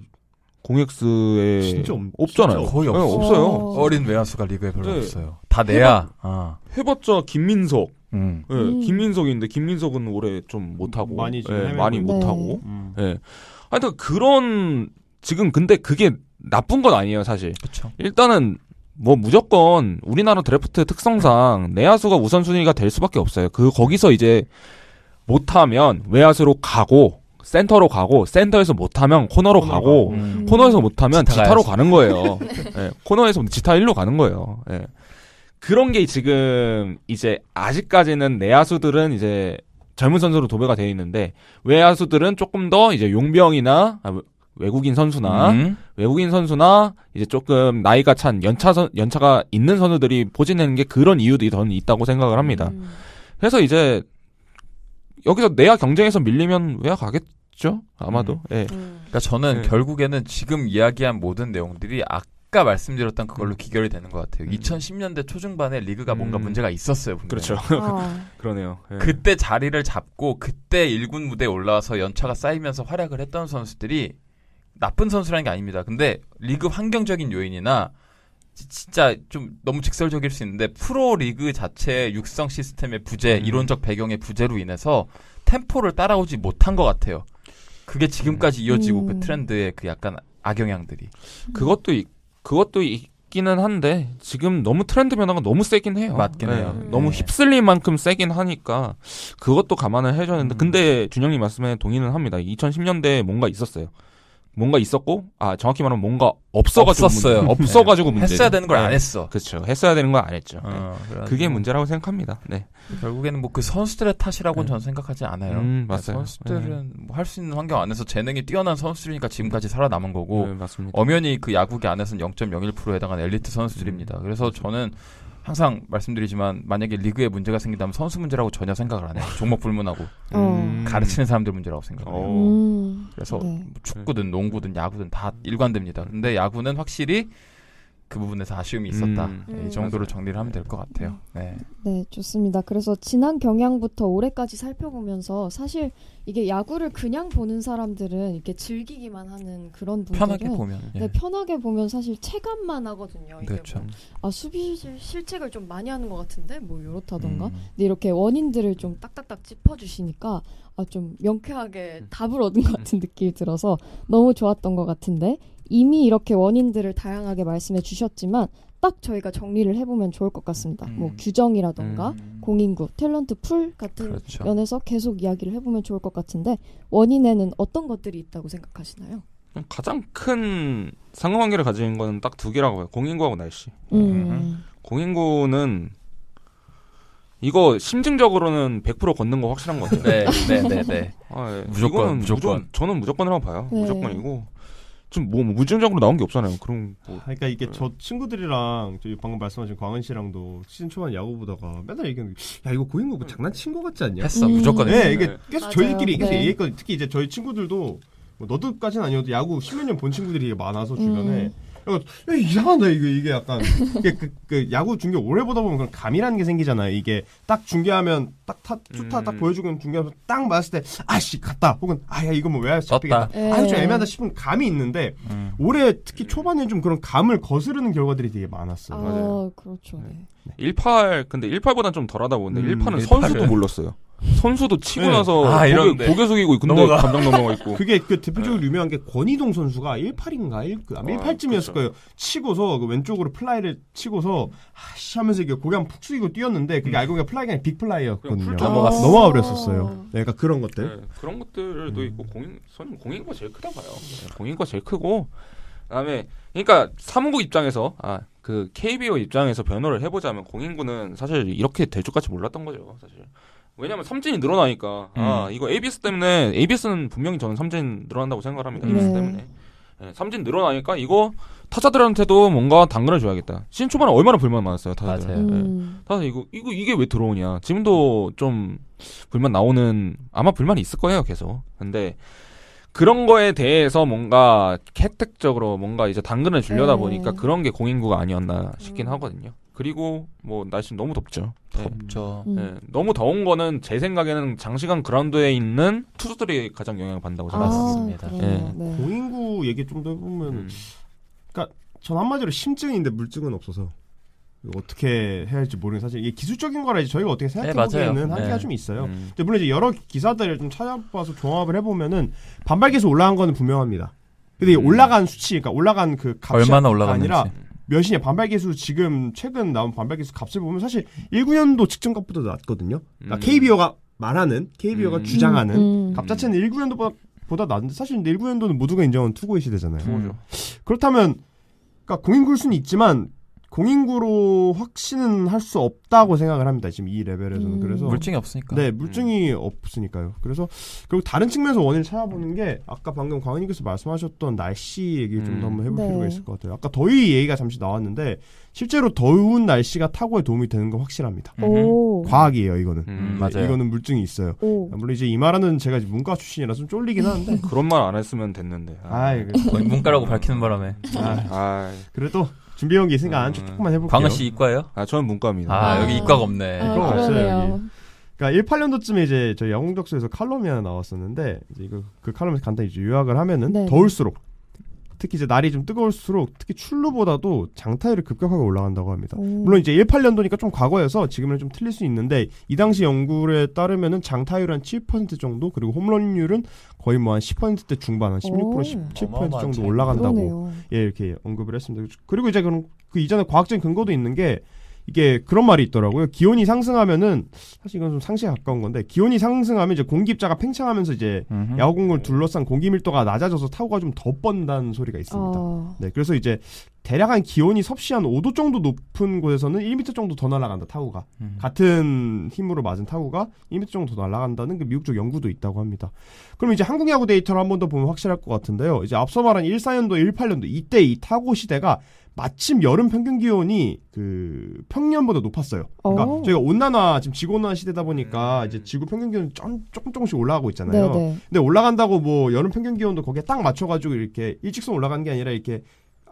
공엑스에 진짜 없, 잖아요 거의 없어요. 네, 없어요. 어. 어린 외환수가 리그에 별로 네. 없어요. 다 내야. 해봤, 아. 해봤자 김민석. 음. 네, 음. 김민석인데 김민석은 올해 좀 못하고 많이 네, 많이 네. 못하고. 예. 하여튼 그런 지금 근데 그게 나쁜 건 아니에요 사실. 그쵸. 일단은 뭐 무조건 우리나라 드래프트 특성상 내야수가 우선순위가 될 수밖에 없어요. 그 거기서 이제 못하면 외야수로 가고 센터로 가고 센터에서 못하면 코너로 가고 음. 코너에서 못하면 지타로 가는 거예요. 네, 코너에서 지타 1로 가는 거예요. 네. 그런 게 지금 이제 아직까지는 내야수들은 이제 젊은 선수로 도배가 되어 있는데 외야수들은 조금 더 이제 용병이나 아, 외국인 선수나 음. 외국인 선수나 이제 조금 나이가 찬 연차 선, 연차가 있는 선수들이 포진하는 게 그런 이유들이 더 있다고 생각을 합니다. 음. 그래서 이제 여기서 내야 경쟁에서 밀리면 외야 가겠죠 아마도. 음. 예. 음. 그러니까 저는 예. 결국에는 지금 이야기한 모든 내용들이 아까 말씀드렸던 그걸로 음. 귀결이 되는 것 같아요. 2010년대 음. 초중반에 리그가 뭔가 문제가 있었어요. 분명히. 그렇죠. 어. 그러네요. 예. 그때 자리를 잡고 그때 1군 무대에 올라와서 연차가 쌓이면서 활약을 했던 선수들이 나쁜 선수라는 게 아닙니다. 근데 리그 환경적인 요인이나 진짜 좀 너무 직설적일 수 있는데 프로 리그 자체의 육성 시스템의 부재, 음. 이론적 배경의 부재로 인해서 템포를 따라오지 못한 것 같아요. 그게 지금까지 음. 이어지고 그 음. 그 트렌드의 그 약간 악영향들이 음. 그것도 그것도 있기는 한데 지금 너무 트렌드 변화가 너무 세긴 해요. 맞긴 네. 해요. 네. 너무 휩쓸릴 만큼 세긴 하니까 그것도 감안을 해줘야 되는데 음. 근데 준영님 말씀에 동의는 합니다. 2010년대에 뭔가 있었어요. 뭔가 있었고 아 정확히 말하면 뭔가 없어가지고 없었어요. 문제, 네. 없어가지고 네. 문제. 했어야 되는 걸안 네. 했어. 그렇죠. 했어야 되는 걸 안 했죠. 어, 네. 그게 문제라고 생각합니다. 네. 결국에는 뭐 그 선수들의 탓이라고는 네. 저는 생각하지 않아요. 음, 맞아요. 선수들은 네. 뭐할 수 있는 환경 안에서 재능이 뛰어난 선수들이니까 지금까지 살아남은 거고. 맞습니다. 엄연히 그 야구계 안에서는 0.01%에 해당하는 엘리트 선수들입니다. 그래서 저는 항상 말씀드리지만 만약에 리그에 문제가 생긴다면 선수 문제라고 전혀 생각을 안 해요. 종목 불문하고 음. 어. 가르치는 사람들 문제라고 생각을 해요. 그래서 네. 축구든 농구든 야구든 다 일관됩니다. 근데 야구는 확실히 그 부분에서 아쉬움이 있었다 음. 이 정도로 음. 정리를 하면 될 것 같아요. 네. 네, 좋습니다. 그래서 지난 경향부터 올해까지 살펴보면서 사실 이게 야구를 그냥 보는 사람들은 이렇게 즐기기만 하는 그런 분들은 편하게 보면 예. 네, 편하게 보면 사실 체감만 하거든요. 그렇죠. 뭐, 아 수비 실책을 좀 많이 하는 것 같은데 뭐 이렇다던가. 음. 근데 이렇게 원인들을 좀 딱딱딱 짚어주시니까 아, 좀 명쾌하게 음. 답을 얻은 것 같은 느낌이 들어서 너무 좋았던 것 같은데 이미 이렇게 원인들을 다양하게 말씀해 주셨지만 딱 저희가 정리를 해보면 좋을 것 같습니다. 뭐 음. 뭐 규정이라던가 음. 공인구, 탤런트 풀 같은 그렇죠. 면에서 계속 이야기를 해보면 좋을 것 같은데 원인에는 어떤 것들이 있다고 생각하시나요? 음, 가장 큰 상관관계를 가진 거는 딱두 개라고 봐요. 공인구하고 날씨. 음. 음. 공인구는 이거 심증적으로는 100% 걷는 거 확실한 거 같아요. 네, 네, 네, 네. 아, 예. 무조건, 무조건, 무조건. 저는 무조건이라고 봐요. 네. 무조건이고 좀뭐 뭐, 무증적으로 나온 게 없잖아요. 그럼 뭐 아, 그러니까 이게 네. 저 친구들이랑 저 방금 말씀하신 광은 씨랑도 시즌 초반 야구 보다가 맨날 얘기하는 야 이거 고인거뭐 장난친 거 같지 않냐? 했어 음. 무조건 했어. 네, 이게 네. 계속 맞아요. 저희끼리 계속 네. 얘기했거든 특히 이제 저희 친구들도 뭐 너도까지는 아니어도 야구 십몇 년본 친구들이 많아서 주변에 음. 야, 이상하다 이거 이게 약간 이 그, 그, 야구 중계 오래 보다 보면 그런 감이라는 게 생기잖아요. 이게 딱 중계하면 딱 타, 투타 딱 음. 보여주고 중계하면 딱 맞을 때 아씨 갔다 혹은 아야 이거 뭐왜 잡히겠다. 아유 좀 예. 애매하다 싶은 감이 있는데 음. 올해 특히 초반에 좀 그런 감을 거스르는 결과들이 되게 많았어요. 아, 맞아요. 그렇죠. 네. 18 근데 18보다는 좀 덜하다 보는데 음, 18은 선수도 네. 몰랐어요. 선수도 치고 네. 나서 아, 고개, 고개 숙이고 근데 넘어가. 감정 넘어가 있고 그게 그 대표적으로 네. 유명한 게 권희동 선수가 18인가 1, 18쯤이었을 거예요 치고서 그 왼쪽으로 플라이를 치고서 하시 하면서 이게 고개 한푹 숙이고 뛰었는데 그게 음. 알고 보니까 플라이가 아니라 빅플라이였거든요 넘어가 버렸었어요 네, 그러니까 그런 것들 네, 그런 것들도 음. 있고 공인 저는 공인과 제일 크다 봐요 네, 공인과 제일 크고 그다음에 그러니까 사무국 입장에서 아 그 KBO 입장에서 변호를 해보자면 공인구는 사실 이렇게 될 줄까지 몰랐던 거죠 사실 왜냐면 섬진이 늘어나니까 아, 음. 아 이거 ABS 때문에 ABS는 분명히 저는 섬진 늘어난다고 생각을 합니다. 음. ABS 네. 때문에 네, 예, 섬진 늘어나니까 이거 타자들한테도 뭔가 당근을 줘야겠다. 신즌 초반에 얼마나 불만 많았어요 타자들. 맞아요. 네. 예. 음. 타자 이거 이거 이게 왜 들어오냐. 지금도 좀 불만 나오는 아마 불만이 있을 거예요 계속. 근데 그런 거에 대해서 뭔가 혜택적으로 뭔가 이제 당근을 줄려다 네. 보니까 그런 게 공인구가 아니었나 싶긴 음. 하거든요. 그리고 뭐 날씨 너무 덥죠. 덥죠. 네. 음. 네. 너무 더운 거는 제 생각에는 장시간 그라운드에 있는 투수들이 가장 영향을 받는다고 아, 생각합니다. 아, 네. 네. 고인구 얘기 좀 더 해보면, 음. 그러니까 전 한마디로 심증인데 물증은 없어서 어떻게 해야 할지 모르는 사실 이게 기술적인 거라 이제 저희가 어떻게 네, 생각해보기에는 네, 한계가 좀 있어요. 음. 근데 물론 이제 여러 기사들을 좀 찾아봐서 종합을 해보면은 반발계속 올라간 거는 분명합니다. 근데 음. 올라간 수치, 그러니까 올라간 그 값이 얼마나 올라갔는지. 아니라 음. 몇이냐 반발계수 지금 최근 나온 반발계수 값을 보면 사실 19년도 직전값보다 낮거든요. 그러니까 KBO가 음. 말하는 KBO가 음. 주장하는 음. 음. 값 자체는 19년도보다 보다 낮은데 사실 19년도는 모두가 인정하는 투고의 시대잖아요. 음. 그렇다면 그러니까 공인 굴수는 있지만 공인구로 확신은 할 수 없다고 생각을 합니다. 지금 이 레벨에서는 음. 그래서 물증이 없으니까. 네, 물증이 음. 없으니까요. 그래서 그리고 다른 측면에서 원인을 찾아보는 게 아까 방금 광은님께서 말씀하셨던 날씨 얘기를 좀더 음. 한번 해볼 네. 필요가 있을 것 같아요. 아까 더위 얘기가 잠시 나왔는데 실제로 더운 날씨가 타고에 도움이 되는 건 확실합니다. 오. 음. 과학이에요, 이거는. 음, 네, 맞아요. 이거는 물증이 있어요. 오. 물론 이제 이 말하는 제가 문과 출신이라서 좀 쫄리긴 하는데. 그런 말 안 했으면 됐는데. 아, 아 문과라고 밝히는 바람에. 아, 아. 그래도 준비해온 게 있으니까 음. 조금만 해볼게요. 광은 씨 이과예요? 아 저는 문과입니다. 아, 아. 여기 이과가 없네. 아, 과가 없어요 여기. 그러니까 18년도쯤에 이제 저희 영웅적수에서 칼럼이 하나 나왔었는데 이제 그, 그 칼럼에서 간단히 요약을 하면은 네 더울수록 특히 이제 날이 좀 뜨거울수록 특히 출루보다도 장타율이 급격하게 올라간다고 합니다. 오. 물론 이제 18년도니까 좀 과거여서 지금은 좀 틀릴 수 있는데 이 당시 연구에 따르면은 장타율 은한 7% 정도 그리고 홈런율은 거의 뭐 한 10%대 중반 한 16% 오. 17% 정도 올라간다고 예 이렇게 언급을 했습니다. 그리고 이제 그런 그 이전에 과학적인 근거도 있는 게 이게 그런 말이 있더라고요. 기온이 상승하면은 사실 이건 좀 상시에 가까운 건데 기온이 상승하면 이제 공기입자가 팽창하면서 이제 야구 공을 둘러싼 공기 밀도가 낮아져서 타구가 좀더 뻗는다는 소리가 있습니다. 어. 네, 그래서 이제 대략 한 기온이 섭씨 한 5도 정도 높은 곳에서는 1 m 정도 더 날아간다 타구가 음. 같은 힘으로 맞은 타구가 1 m 정도 더 날아간다는 그 미국 쪽 연구도 있다고 합니다. 그럼 이제 한국 야구 데이터를 한 번 더 보면 확실할 것 같은데요. 이제 앞서 말한 14년도, 18년도 이때 이 타구 시대가 마침 여름 평균 기온이 그 평년보다 높았어요. 그러니까 오. 저희가 온난화 지금 지구 온난화 시대다 보니까 음. 이제 지구 평균 기온 좀 조금 조금씩 올라가고 있잖아요. 네네. 네. 근데 올라간다고 뭐 여름 평균 기온도 거기에 딱 맞춰 가지고 이렇게 일직선 올라가는게 아니라 이렇게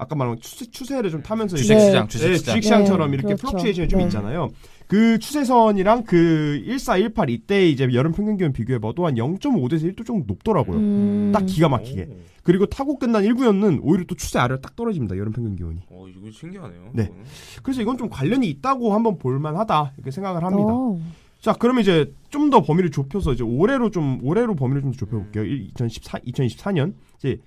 아까 말한 추세, 를좀 타면서 주식시장, 네. 주식시장. 네, 주식시장처럼 이렇게 그렇죠. 플럭추에이션이 좀 네. 있잖아요. 그 추세선이랑 그1418 이때 이제 여름 평균 기온 비교해봐도 한 0.5에서 1도 좀 높더라고요. 음. 딱 기가 막히게. 오. 그리고 타고 끝난 1구였는 오히려 또 추세 아래로 딱 떨어집니다. 여름 평균 기온이. 어, 이거 신기하네요. 네. 그래서 이건 좀 관련이 있다고 한번 볼만하다 이렇게 생각을 합니다. 오. 어. 자, 그러면 이제 좀 더 범위를 좁혀서 이제 올해로 좀 올해로 범위를 좀 좁혀볼게요. 음. 2014 2024년 이제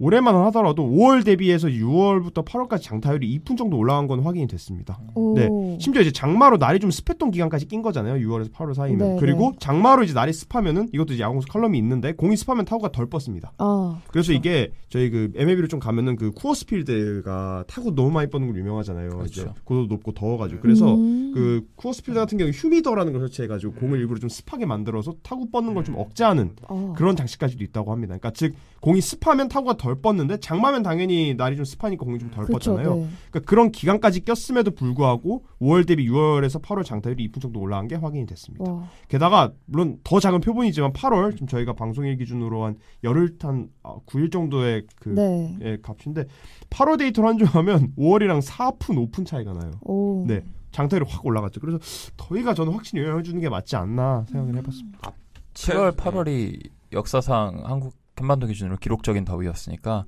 올해만 하더라도 5월 대비해서 6월부터 8월까지 장타율이 2푼 정도 올라간 건 확인이 됐습니다. 오. 네. 심지어 이제 장마로 날이 좀 습했던 기간까지 낀 거잖아요. 6월에서 8월 사이면. 네, 네. 그리고 네. 장마로 이제 날이 습하면은 이것도 이제 야공수 칼럼이 있는데 공이 습하면 타구가 덜 뻗습니다. 아, 그래서 그렇죠. 이게 저희 그 MLB를 좀 가면은 그 쿠어스필드가 타구 너무 많이 뻗는 걸 유명하잖아요. 그렇 이제 그렇죠. 고도 높고 더워가지고. 그래서 음. 그 쿠어스필드 같은 경우 휴미더라는 걸 설치해가지고 공을 네. 일부러 좀 습하게 만들어서 타구 네. 뻗는 걸 좀 억제하는 아. 그런 장식까지도 있다고 합니다. 그러니까 즉 공이 습하면 타구가 덜덜 뻗는데 장마면 당연히 날이 좀 습하니까 공이 좀덜 뻗잖아요. 네. 그러니까 그런 기간까지 꼈음에도 불구하고 5월 대비 6월에서 8월 장타율이 2분 정도 올라간 게 확인이 됐습니다. 와. 게다가 물론 더 작은 표본이지만 8월 지금 저희가 방송일 기준으로 한 열흘 탄 9일 아, 정도의 그 네. 예, 값인데 8월 데이터를 한정하면 5월이랑 4푼 5푼 차이가 나요. 오. 네. 장타율이 확 올라갔죠. 그래서 더위가 저는 확실히 영향을 주는 게 맞지 않나 생각을 음. 해봤습니다. 음. 7월, 8월이 역사상 한국 한반도 기준으로 기록적인 더위였으니까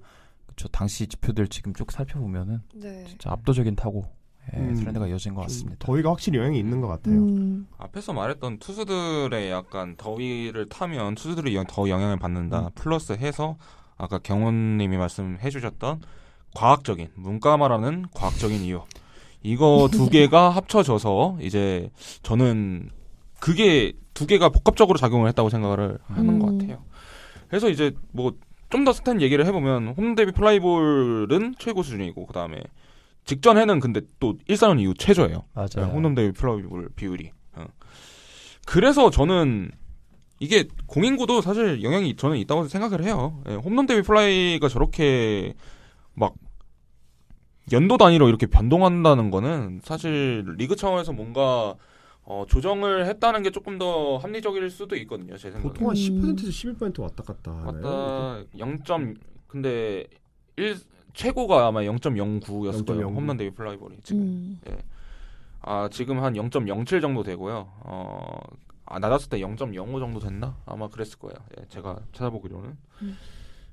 그쵸 당시 지표들 지금 쭉 살펴보면은 네. 진짜 압도적인 타고 예, 음, 트렌드가 이어진 것 같습니다. 더위가 확실히 영향이 있는 것 같아요. 음. 앞에서 말했던 투수들의 약간 더위를 타면 투수들이 영, 더 영향을 받는다. 음. 플러스 해서 아까 경원님이 말씀해주셨던 과학적인 문과마라는 과학적인 이유 이거 두 개가 합쳐져서 이제 저는 그게 두 개가 복합적으로 작용을 했다고 생각을 하는 것 음. 같아요. 그래서 이제 뭐 좀 더 스탠 얘기를 해보면 홈런 대비 플라이볼은 최고 수준이고 그 다음에 직전 에는 근데 또 1사년 이후 최저예요. 맞아요. 네, 홈런 대비 플라이볼 비율이. 어. 그래서 저는 이게 공인구도 사실 영향이 저는 있다고 생각을 해요. 예, 홈런 데뷔 플라이가 저렇게 막 연도 단위로 이렇게 변동한다는 거는 사실 리그 차원에서 뭔가 어, 조정을 했다는 게 조금 더 합리적일 수도 있거든요. 제 생각에. 보통 한 10%에서 11% 왔다 갔다 하나요? 왔다 0. 근데 1 최고가 아마 0.09였을 거예요. 홈런 대비 플라이볼이 지금. 음. 예. 아, 지금 한 0.07 정도 되고요. 어, 아, 낮았을 때 0.05 정도 됐나? 아마 그랬을 거예요. 예, 제가 찾아보기로는. 음.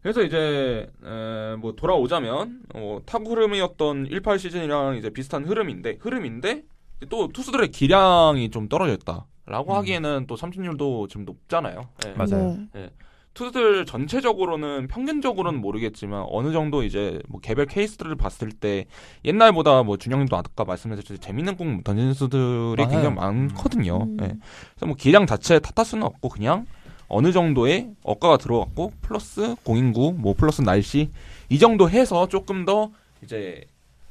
그래서 이제 에, 뭐 돌아오자면 어, 뭐 타구 흐름이었던 18 시즌이랑 이제 비슷한 흐름인데 흐름인데 또 투수들의 기량이 좀 떨어졌다라고 음. 하기에는 또 삼진율도 좀 높잖아요. 네. 맞아요. 네. 예. 투수들 전체적으로는 평균적으로는 모르겠지만 어느 정도 이제 뭐 개별 케이스들을 봤을 때 옛날보다 뭐 준영님도 아까 말씀하셨듯이 재밌는 공 던지는 수들이 아 굉장히 음. 많거든요. 음. 네. 그래서 뭐 기량 자체에 탓할 수는 없고 그냥 어느 정도의 억가가 들어갔고 플러스 공인구 뭐 플러스 날씨 이 정도 해서 조금 더 이제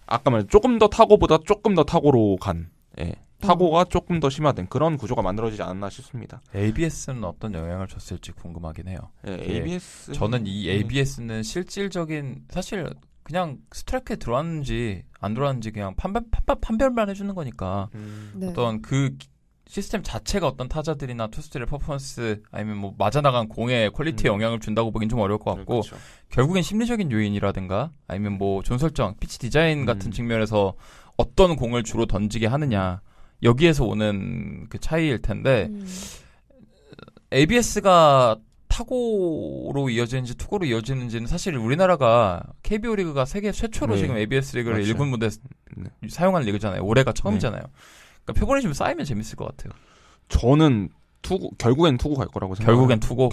아까 말한 조금 더 타고보다 조금 더 타고로 간 예. 음. 타고가 조금 더 심화된 그런 구조가 만들어지지 않았나 싶습니다. ABS는 어떤 영향을 줬을지 궁금하긴 해요. 예, 그 ABS 저는 이 음. ABS는 실질적인 사실 그냥 스트라이크에 들어왔는지 안 들어왔는지 그냥 판별, 판별 만 해주는 거니까 음. 네. 어떤 그 시스템 자체가 어떤 타자들이나 투수들의 퍼포먼스 아니면 뭐 맞아 나간 공의 퀄리티에 음. 영향을 준다고 보긴 좀 어려울 것 같고 그렇죠. 결국엔 심리적인 요인이라든가 아니면 뭐 존설정, 피치 디자인 같은 음. 측면에서 어떤 공을 주로 던지게 하느냐 여기에서 오는 그 차이일 텐데 음. ABS가 타고로 이어지는지 투고로 이어지는지는 사실 우리나라가 KBO 리그가 세계 최초로 네. 지금 ABS 리그를 맞죠. 무대 네. 사용한 리그잖아요. 올해가 처음이잖아요. 네. 그러니까 표본이 좀 쌓이면 재밌을 것 같아요. 저는 투고 결국엔 투고 갈 거라고 생각. 결국엔 투고.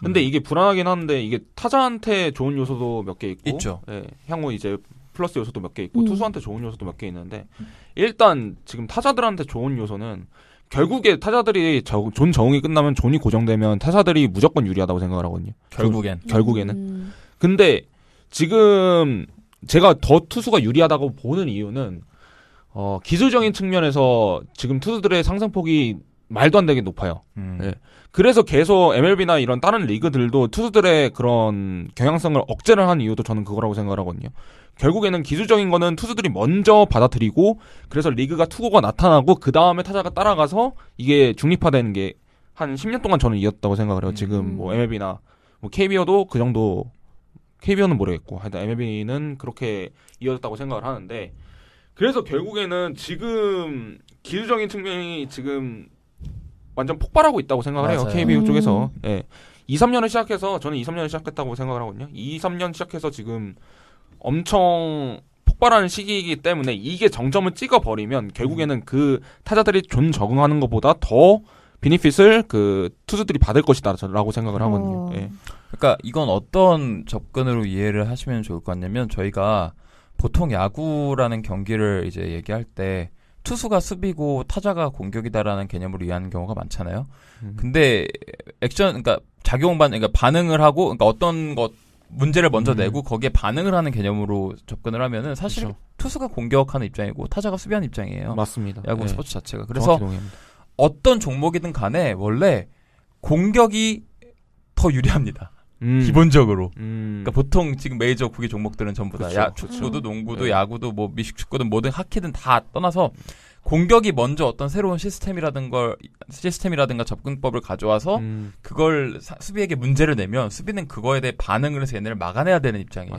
근데 음. 이게 불안하긴 한데 이게 타자한테 좋은 요소도 몇 개 있고 있죠. 예, 향후 이제 플러스 요소도 몇 개 있고 음. 투수한테 좋은 요소도 몇 개 있는데 음. 일단 지금 타자들한테 좋은 요소는 결국에 타자들이 저, 존 정응이 끝나면 존이 고정되면 타자들이 무조건 유리하다고 생각을 하거든요. 결국엔 결국에는. 음. 근데 지금 제가 더 투수가 유리하다고 보는 이유는 어, 기술적인 측면에서 지금 투수들의 상승폭이 말도 안 되게 높아요. 음. 네. 그래서 계속 MLB나 이런 다른 리그들도 투수들의 그런 경향성을 억제를 한 이유도 저는 그거라고 생각하거든요. 결국에는 기술적인 거는 투수들이 먼저 받아들이고 그래서 리그가 투구가 나타나고 그 다음에 타자가 따라가서 이게 중립화되는 게 한 10년 동안 저는 이었다고 생각을 해요. 지금 음. 뭐 MLB나 뭐 KBO도 그 정도 KBO는 모르겠고 하여튼 MLB는 그렇게 이어졌다고 생각을 하는데 그래서 결국에는 지금 기술적인 측면이 지금 완전 폭발하고 있다고 생각을 맞아요. 해요. KBO 쪽에서. 음. 예. 음. 네. 2, 3년을 시작해서 저는 2, 3년을 시작했다고 생각을 하거든요. 2, 3년 시작해서 지금 엄청 폭발하는 시기이기 때문에 이게 정점을 찍어버리면 결국에는 그 타자들이 존 적응하는 것보다 더 비니핏을 그 투수들이 받을 것이다라고 생각을 하거든요. 어. 예. 그러니까 이건 어떤 접근으로 이해를 하시면 좋을 것 같냐면 저희가 보통 야구라는 경기를 이제 얘기할 때 투수가 수비고 타자가 공격이다라는 개념으로 이해하는 경우가 많잖아요. 음. 근데 액션 그러니까 작용 반 그러니까 반응을 하고 그러니까 어떤 것 문제를 먼저 음. 내고 거기에 반응을 하는 개념으로 접근을 하면은 사실 그쵸. 투수가 공격하는 입장이고 타자가 수비하는 입장이에요. 맞습니다. 야구 네. 스포츠 자체가. 그래서 어떤 종목이든 간에 원래 공격이 더 유리합니다. 음. 기본적으로. 음. 그러니까 보통 지금 메이저 국기 종목들은 전부 다 그쵸, 야, 축구도 농구도 네. 야구도 뭐 미식축구든 뭐든 하키든 다 떠나서 음. 공격이 먼저 어떤 새로운 시스템이라든 걸 시스템이라든가 접근법을 가져와서 음. 그걸 사, 수비에게 문제를 내면 수비는 그거에 대해 반응을 해서 얘네를 막아내야 되는 입장이에요.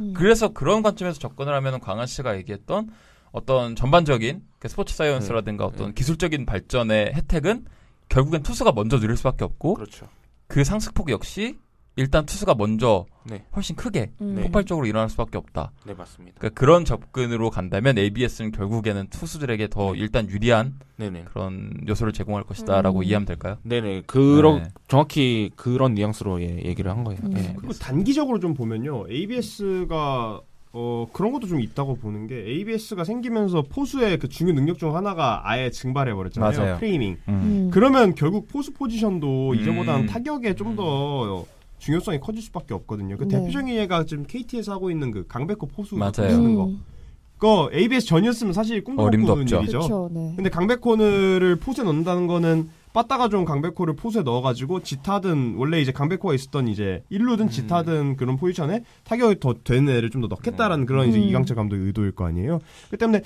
음. 그래서 그런 관점에서 접근을 하면 광한 씨가 얘기했던 어떤 전반적인 그 스포츠 사이언스라든가 음. 어떤 음. 기술적인 발전의 혜택은 결국엔 투수가 먼저 누릴 수밖에 없고 그렇죠. 그 상승폭 역시 일단 투수가 먼저 네. 훨씬 크게 음. 네. 폭발적으로 일어날 수밖에 없다. 네 맞습니다. 그러니까 그런 접근으로 간다면 ABS는 결국에는 투수들에게 더 네. 일단 유리한 네네. 그런 요소를 제공할 것이다라고 음. 이해하면 될까요? 네네 그런 네. 정확히 그런 뉘앙스로 예, 얘기를 한 거예요. 음. 예. 그리고 단기적으로 좀 보면요 ABS가 어, 그런 것도 좀 있다고 보는 게 ABS가 생기면서 포수의 그 중요 능력 중 하나가 아예 증발해 버렸잖아요. 프레이밍. 음. 음. 그러면 결국 포수 포지션도 이전보다는 음. 타격에 좀더 음. 중요성이 커질 수밖에 없거든요. 그 네. 대표적인 예가 지금 KT에서 하고 있는 그 강백호 포수 맞는 음. 거. 그 ABS 전이었으면 사실 꿈도 어림도 못 꾸는 죠 일이죠. 그쵸, 네. 근데 강백호를 포수에 넣는다는 거는 빠따가 좋은 강백호를 포수에 넣어가지고 지타든 원래 이제 강백호가 있었던 이제 일루든 음. 지타든 그런 포지션에 타격이 더 되는 애를 좀 더 넣겠다라는 네. 그런 이제 음. 이강철 감독의 의도일 거 아니에요. 그 때문에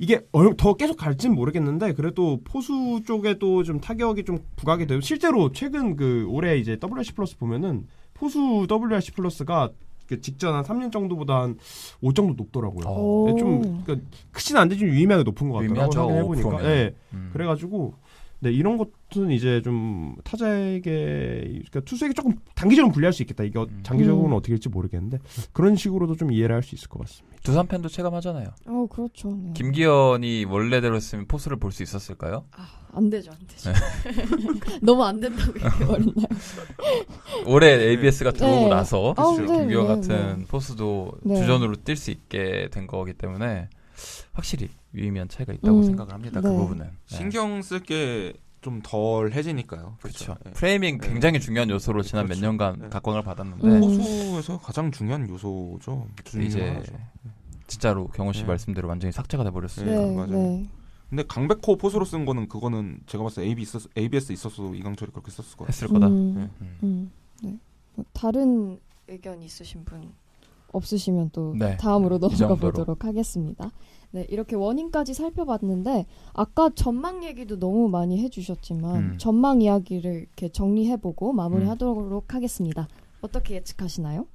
이게 더 계속 갈진 모르겠는데 그래도 포수 쪽에도 좀 타격이 좀 부각이 되고 실제로 최근 그 올해 이제 WRC 플러스 보면은 포수 WRC 플러스가 그 직전 한 3년 정도보다 한 5 정도 높더라고요. 네, 좀 그러니까 크진 그 않는데 좀 유의미하게 높은 것 같더라고요. 확인해 보니까. 네. 음. 그래가지고 네, 이런 것은 이제 좀 타자에게 그러니까 투수에게 조금 단기적으로 불리할 수 있겠다. 이거 음. 장기적으로는 어떻게 될지 모르겠는데 그런 식으로도 좀 이해를 할 수 있을 것 같습니다. 두산 팬도 체감하잖아요. 어, 그렇죠. 네. 김기현이 원래대로 했으면 포수를 볼 수 있었을까요? 아, 안 되죠, 안 되죠. 네. 너무 안 된다고요, 원래. 올해 ABS가 들어오고 네. 나서 아, 네, 김기현 네, 네. 같은 포수도 주전으로 뛸 수 있게 된 거기 때문에 확실히 유의미한 차이가 있다고 음. 생각을 합니다. 그 네. 그 부분은 네. 신경 쓸게좀 덜해지니까요. 그렇죠. 네. 그렇죠. 예. 프레이밍 예. 굉장히 중요한 요소로 지난 그렇죠. 몇 년간 예. 각광을 받았는데 네. 호수에서 가장 중요한 요소죠. 이제 진짜로 경호 씨 말씀대로 완전히 삭제가 돼버렸어요. 네, 맞아요. 근데 강백호 포수로 쓴 거는 그거는 제가 봤을 때 AB 있었, ABS 있었어 이강철이 그렇게 썼을 거 했을 거다. 음, 네. 음. 음. 네. 뭐 다른 의견 있으신 분 없으시면 또 네. 다음으로 넘어가 보도록 하겠습니다. 네, 이렇게 원인까지 살펴봤는데 아까 전망 얘기도 너무 많이 해주셨지만 음. 전망 이야기를 이렇게 정리해보고 마무리하도록 음. 하겠습니다. 어떻게 예측하시나요?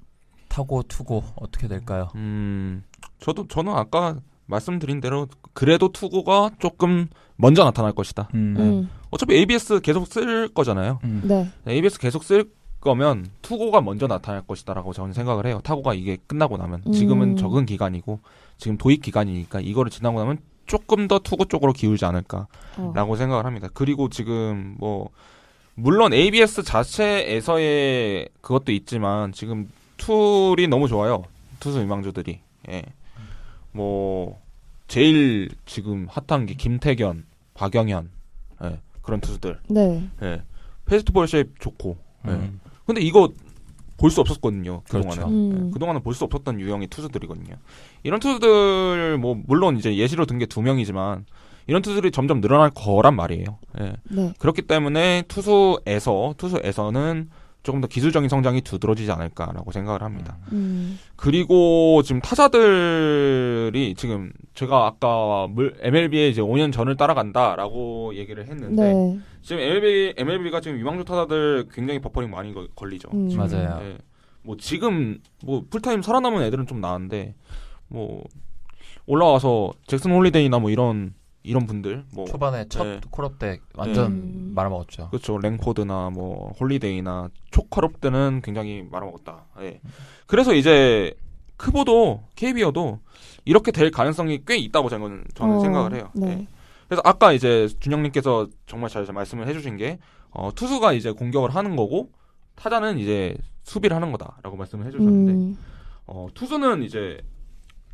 타고 투고 어떻게 될까요? 음, 저도 저는 아까 말씀드린 대로 그래도 투고가 조금 먼저 나타날 것이다. 음. 네. 음. 어차피 ABS 계속 쓸 거잖아요. 음. 네. 네 ABS 계속 쓸 거면 투고가 먼저 나타날 것이다라고 저는 생각을 해요. 타고가 이게 끝나고 나면 지금은 음. 적은 기간이고 지금 도입 기간이니까 이거를 지나고 나면 조금 더 투구 쪽으로 기울지 않을까라고 어. 생각을 합니다. 그리고 지금 뭐 물론 ABS 자체에서의 그것도 있지만 지금 툴이 너무 좋아요. 투수 유망주들이. 예. 뭐 제일 지금 핫한 게 김태견, 박영현 예. 그런 투수들. 네. 예. 페스트볼 쉐입 좋고. 예. 음. 근데 이거 볼수 없었거든요. 그동안은 그렇죠. 음. 네, 그동안은 볼 수 없었던 유형의 투수들이거든요. 이런 투수들 뭐 물론 이제 예시로 든 게 두 명이지만 이런 투수들이 점점 늘어날 거란 말이에요. 예. 네. 그렇기 때문에 투수에서 투수에서는 조금 더 기술적인 성장이 두드러지지 않을까라고 생각을 합니다. 음. 음. 그리고 지금 타자들이 지금 제가 아까 MLB에 이제 5년 전을 따라간다라고 얘기를 했는데 네. 지금 MLB MLB가 지금 유망주 타자들 굉장히 버퍼링 많이 거, 걸리죠. 음. 맞아요. 네. 뭐 지금 뭐 풀타임 살아남은 애들은 좀 나은데 뭐 올라와서 잭슨 홀리데이나 뭐 이런 이런 분들 뭐 초반에 첫 네. 콜업 때 음. 완전 네. 말아먹었죠. 그렇죠. 랭포드나 뭐 홀리데이나 초콜업 때는 굉장히 말아먹었다. 예. 그래서 이제 크보도 KBO도 이렇게 될 가능성이 꽤 있다고 저는 저는 어, 생각을 해요. 네. 예. 그래서 아까 이제 준영님께서 정말 잘 말씀을 해주신 게 어, 투수가 이제 공격을 하는 거고 타자는 이제 수비를 하는 거다라고 말씀을 해주셨는데 음. 어, 투수는 이제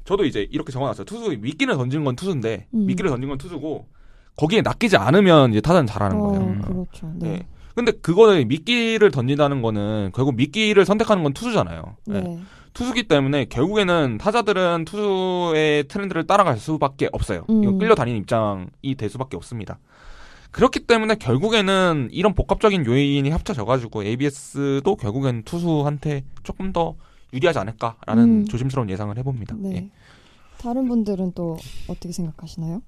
저도 이제 이렇게 적어놨어요 투수 미끼를 던진 건 투수인데 음. 미끼를 던진 건 투수고 거기에 낚이지 않으면 이제 타자는 잘하는 어, 거예요. 그렇죠. 네. 네. 근데 그거는 미끼를 던진다는 거는 결국 미끼를 선택하는 건 투수잖아요. 네. 네. 투수기 때문에 결국에는 타자들은 투수의 트렌드를 따라갈 수밖에 없어요. 음. 이거 끌려다니는 입장이 될 수밖에 없습니다. 그렇기 때문에 결국에는 이런 복합적인 요인이 합쳐져가지고 ABS도 결국엔 투수한테 조금 더 유리하지 않을까라는 음. 조심스러운 예상을 해봅니다. 네. 예. 다른 분들은 또 어떻게 생각하시나요?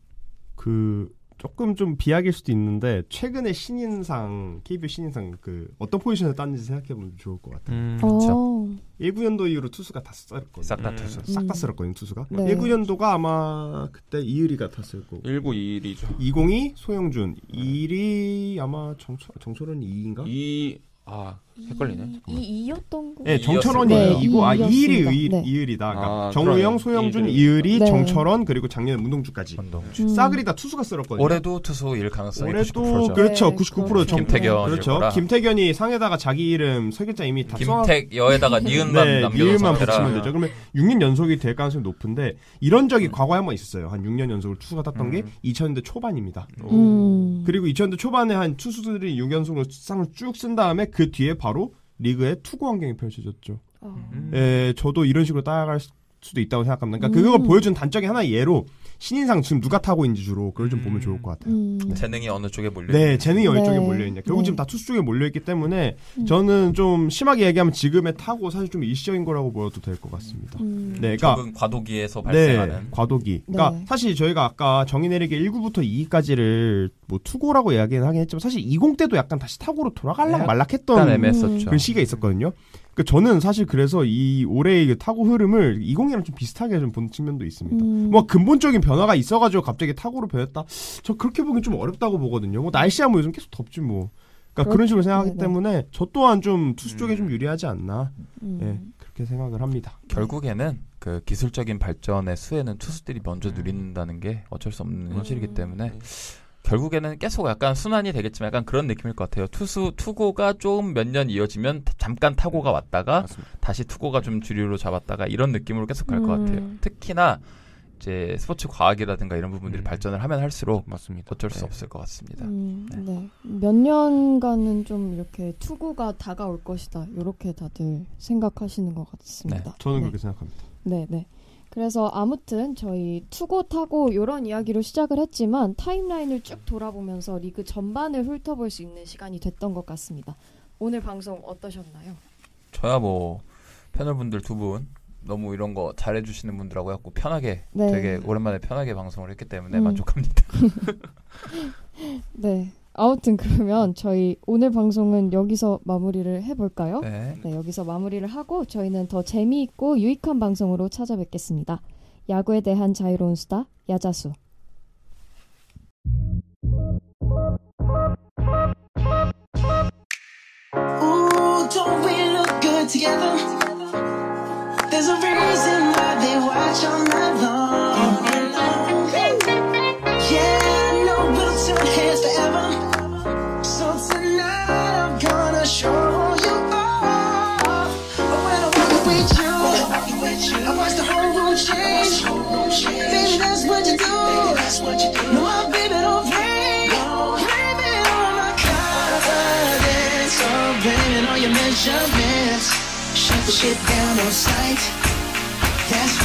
그 조금 좀 비약일 수도 있는데 최근에 신인상 KBO 신인상 그 어떤 포지션을 땄는지 생각해보면 좋을 것 같아요. 음, 어. 그렇죠. 19년도 이후로 투수가 다 쓸었거든요. 싹다 투수. 싹다 쓸었거든요 투수가. 네. 19년도가 아마 그때 이유리가 탔을 거고. 19 2일이죠. 20이 소영준, 1이 아마 정철 정철은 2인가? 2아 헷갈리네. 이 이였던 거. 예, 네, 정철원이 이고 아 이일이 네. 이을이다. 그러니까 아, 정우영, 소영준, 이을이, 네. 정철원 그리고 작년에 문동주까지. 문동주. 음. 싸그리 다 투수가 쓸었거든요. 올해도 투수 일 가능성이 올해도 99%죠. 그렇죠. 99% 정, 김태견. 그렇죠. 거라. 그렇죠. 김태견이 상에다가 자기 이름 세 글자 이미 다 김택 여에다가 니은만 네, 니은만 붙이면 되죠. 그러면 6년 연속이 될 가능성이 높은데 이런 적이 음. 과거에 한 번 있었어요. 한 6년 연속을 투수가 땄던 음. 게 2000년대 초반입니다. 음. 그리고 2000년대 초반에 한 투수들이 6연승으로 상을 쭉 쓴 다음에 그 뒤에 바로 리그의 투구 환경이 펼쳐졌죠. 어. 음. 예, 저도 이런 식으로 따라갈 수도 있다고 생각합니다. 그러니까 음. 그걸 보여준 단적인 하나의 예로 신인상 지금 누가 타고 있는지 주로 그걸 좀 음. 보면 좋을 것 같아요. 음. 네. 재능이 어느 쪽에 몰려? 네, 재능이 어느 네. 쪽에 몰려 있냐. 결국 네. 지금 다 투수 쪽에 몰려 있기 때문에 음. 저는 좀 심하게 얘기하면 지금의 타고 사실 좀 일시적인 거라고 보여도 될 것 같습니다. 음. 네, 그러니까 과도기에서 네, 발생하는 과도기. 그러니까 네. 사실 저희가 아까 정의 내리기 1구부터 2위까지를뭐 투고라고 이야기는 하긴 했지만 사실 20대도 약간 다시 타고로 돌아갈락 말락했던 그 시기가 있었거든요. 그러니까 저는 사실 그래서 이 올해의 그 타고 흐름을 20이랑 좀 비슷하게 좀 본 측면도 있습니다. 음. 뭐 근본적인 변화가 있어가지고 갑자기 타고로 변했다. 저 그렇게 보기 좀 어렵다고 보거든요. 뭐 날씨야 뭐 요즘 계속 덥지 뭐. 그러니까 그런 그렇죠. 식으로 생각하기 네, 네, 때문에 저 또한 좀 투수 쪽에 음. 좀 유리하지 않나. 음. 예, 그렇게 생각을 합니다. 결국에는 그 기술적인 발전의 수혜는 투수들이 먼저 누린다는 게 어쩔 수 없는 현실이기 음. 때문에 네. 결국에는 계속 약간 순환이 되겠지만 약간 그런 느낌일 것 같아요. 투수 투고가 좀 몇 년 이어지면 잠깐 타고가 왔다가 맞습니다. 다시 투고가 좀 주류로 잡았다가 이런 느낌으로 계속 갈것 음. 같아요. 특히나 이제 스포츠 과학이라든가 이런 부분들이 음. 발전을 하면 할수록 맞습니다. 어쩔 수 네. 없을 것 같습니다. 음, 네. 네. 몇 년간은 좀 이렇게 투구가 다가올 것이다. 이렇게 다들 생각하시는 것 같습니다. 네. 저는 네. 그렇게 생각합니다. 네, 네. 그래서 아무튼 저희 투고 타고 이런 이야기로 시작을 했지만 타임라인을 쭉 돌아보면서 리그 전반을 훑어볼 수 있는 시간이 됐던 것 같습니다. 오늘 방송 어떠셨나요? 저야 뭐 패널분들 두 분 너무 이런 거 잘해주시는 분들하고 해갖고 편하게 네. 되게 오랜만에 편하게 방송을 했기 때문에 음. 만족합니다. 네. 아무튼 그러면 저희 오늘 방송은 여기서 마무리를 해볼까요? 네. 네, 여기서 마무리를 하고 저희는 더 재미있고 유익한 방송으로 찾아뵙겠습니다. 야구에 대한 자유로운 수다 야자수. Shut the shit down on sight. That's